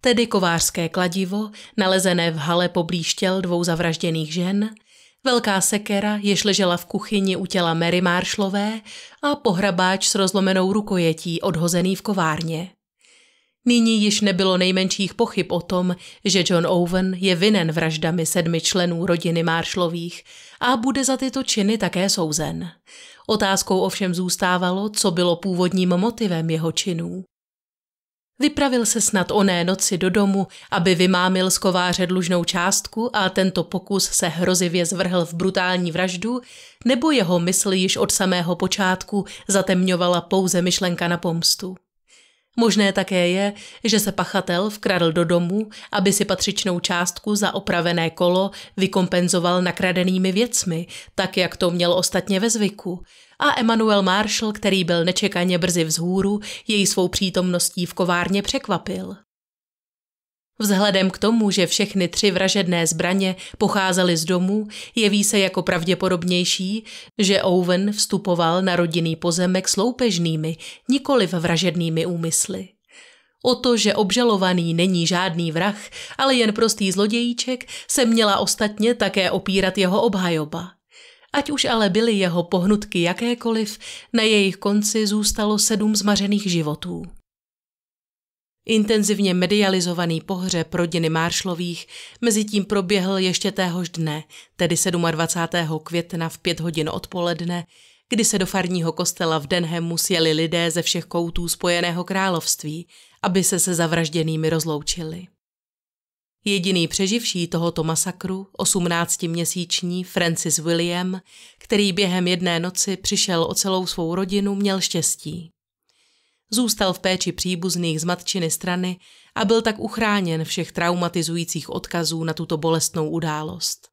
tedy kovářské kladivo, nalezené v hale poblíž těl dvou zavražděných žen – Velká sekera, jež ležela v kuchyni u těla Mary Marshallové a pohrabáč s rozlomenou rukojetí odhozený v kovárně. Nyní již nebylo nejmenších pochyb o tom, že John Owen je vinen vraždami sedmi členů rodiny Marshallových a bude za tyto činy také souzen. Otázkou ovšem zůstávalo, co bylo původním motivem jeho činů. Vypravil se snad oné noci do domu, aby vymámil z kováře dlužnou částku a tento pokus se hrozivě zvrhl v brutální vraždu, nebo jeho mysl již od samého počátku zatemňovala pouze myšlenka na pomstu. Možné také je, že se pachatel vkradl do domu, aby si patřičnou částku za opravené kolo vykompenzoval nakradenými věcmi, tak jak to měl ostatně ve zvyku. A Emanuel Marshall, který byl nečekaně brzy vzhůru, jej svou přítomností v kovárně překvapil. Vzhledem k tomu, že všechny tři vražedné zbraně pocházely z domu, jeví se jako pravděpodobnější, že Owen vstupoval na rodinný pozemek s loupežnými, nikoliv vražednými úmysly. O to, že obžalovaný není žádný vrah, ale jen prostý zlodějíček, se měla ostatně také opírat jeho obhajoba. Ať už ale byly jeho pohnutky jakékoliv, na jejich konci zůstalo sedm zmařených životů. Intenzivně medializovaný pohřeb rodiny Máršlových mezi tím proběhl ještě téhož dne, tedy 27. května v pět hodin odpoledne, kdy se do farního kostela v Denhamu sjeli lidé ze všech koutů Spojeného království, aby se se zavražděnými rozloučili. Jediný přeživší tohoto masakru, 18-měsíční Francis William, který během jedné noci přišel o celou svou rodinu, měl štěstí. Zůstal v péči příbuzných z matčiny strany a byl tak uchráněn všech traumatizujících odkazů na tuto bolestnou událost.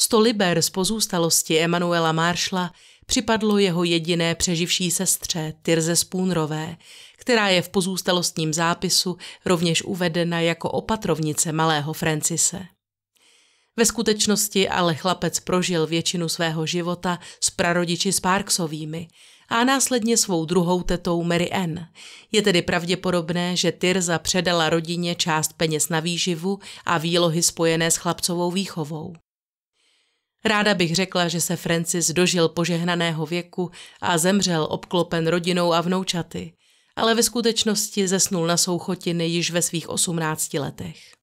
Sto liber z pozůstalosti Emanuela Marshla připadlo jeho jediné přeživší sestře, Tyrze Spůnrové, která je v pozůstalostním zápisu rovněž uvedena jako opatrovnice malého Francise. Ve skutečnosti ale chlapec prožil většinu svého života s prarodiči Sparksovými, a následně svou druhou tetou Mary Ann. Je tedy pravděpodobné, že Tyrza předala rodině část peněz na výživu a výlohy spojené s chlapcovou výchovou. Ráda bych řekla, že se Francis dožil požehnaného věku a zemřel obklopen rodinou a vnoučaty, ale ve skutečnosti zesnul na souchotiny již ve svých osmnácti letech.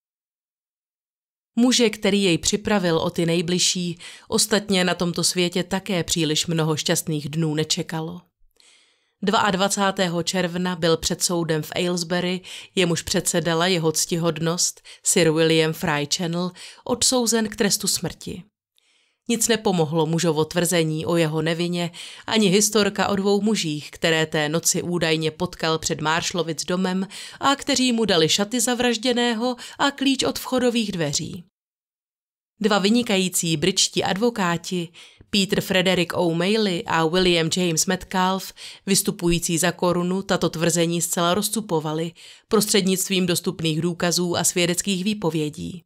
Muže, který jej připravil o ty nejbližší, ostatně na tomto světě také příliš mnoho šťastných dnů nečekalo. 22. června byl před soudem v Aylesbury, jemuž předsedala jeho ctihodnost Sir William Fry Channel, odsouzen k trestu smrti. Nic nepomohlo mužovo tvrzení o jeho nevině, ani historka o dvou mužích, které té noci údajně potkal před Máršlovic domem a kteří mu dali šaty zavražděného a klíč od vchodových dveří. Dva vynikající britští advokáti, Peter Frederick O'Malley a William James Metcalf, vystupující za korunu, tato tvrzení zcela rozcupovali prostřednictvím dostupných důkazů a svědeckých výpovědí.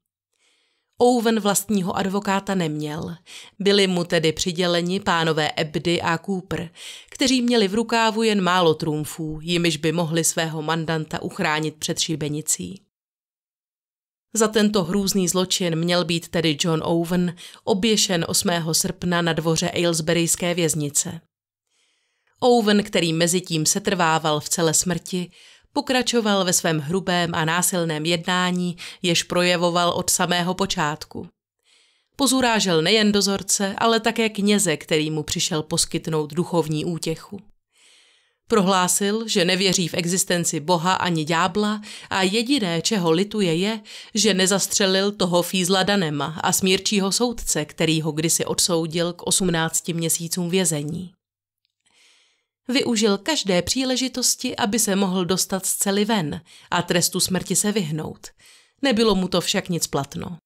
Owen vlastního advokáta neměl. Byli mu tedy přiděleni pánové Ebdy a Cooper, kteří měli v rukávu jen málo trumfů, jimiž by mohli svého mandanta uchránit před šíbenicí. Za tento hrůzný zločin měl být tedy John Owen oběšen 8. srpna na dvoře Aylesburyské věznice. Owen, který mezitím setrvával v celé smrti, Pokračoval ve svém hrubém a násilném jednání, jež projevoval od samého počátku. Pozurážel nejen dozorce, ale také kněze, který mu přišel poskytnout duchovní útěchu. Prohlásil, že nevěří v existenci Boha ani ďábla a jediné, čeho lituje, je, že nezastřelil toho fízla Danema a smírčího soudce, který ho kdysi odsoudil k 18 měsícům vězení využil každé příležitosti, aby se mohl dostat z cely ven a trestu smrti se vyhnout. Nebylo mu to však nic platno.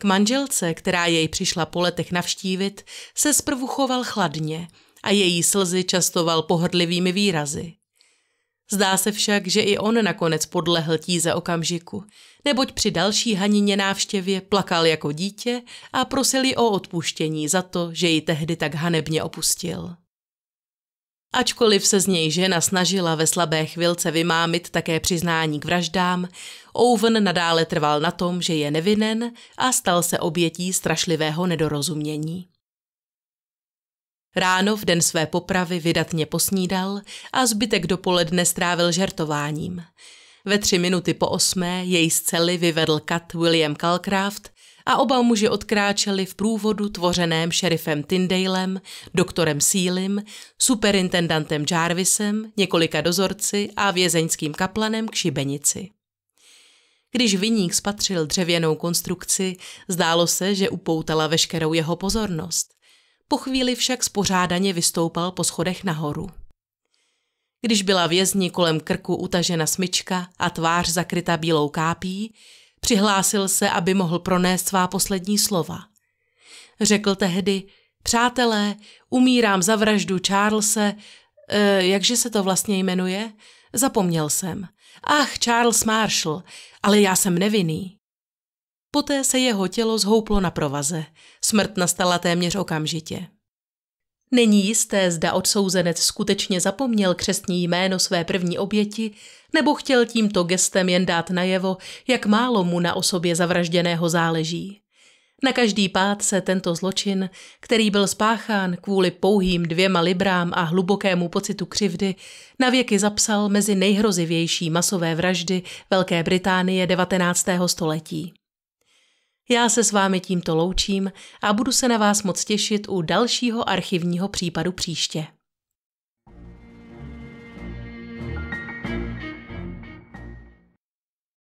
K manželce, která jej přišla po letech navštívit, se zprvu choval chladně a její slzy častoval pohodlivými výrazy. Zdá se však, že i on nakonec podlehl tíze okamžiku, neboť při další Hanině návštěvě plakal jako dítě a prosil o odpuštění za to, že ji tehdy tak hanebně opustil. Ačkoliv se z něj žena snažila ve slabé chvilce vymámit také přiznání k vraždám, Owen nadále trval na tom, že je nevinen a stal se obětí strašlivého nedorozumění. Ráno v den své popravy vydatně posnídal a zbytek dopoledne strávil žertováním. Ve tři minuty po osmé jej z cely vyvedl kat William Calcraft a oba muži odkráčeli v průvodu tvořeném šerifem Tyndalem, doktorem Sílim, superintendantem Jarvisem, několika dozorci a vězeňským kaplanem k šibenici. Když viník spatřil dřevěnou konstrukci, zdálo se, že upoutala veškerou jeho pozornost. Po chvíli však spořádaně vystoupal po schodech nahoru. Když byla vězni kolem krku utažena smyčka a tvář zakryta bílou kápí, Přihlásil se, aby mohl pronést svá poslední slova. Řekl tehdy, přátelé, umírám za vraždu Charlese, e, jakže se to vlastně jmenuje? Zapomněl jsem. Ach, Charles Marshall, ale já jsem nevinný. Poté se jeho tělo zhouplo na provaze. Smrt nastala téměř okamžitě. Není jisté, zda odsouzenec skutečně zapomněl křestní jméno své první oběti, nebo chtěl tímto gestem jen dát najevo, jak málo mu na osobě zavražděného záleží. Na každý pád se tento zločin, který byl spáchán kvůli pouhým dvěma librám a hlubokému pocitu křivdy, navěky zapsal mezi nejhrozivější masové vraždy Velké Británie 19. století. Já se s vámi tímto loučím a budu se na vás moc těšit u dalšího archivního případu příště.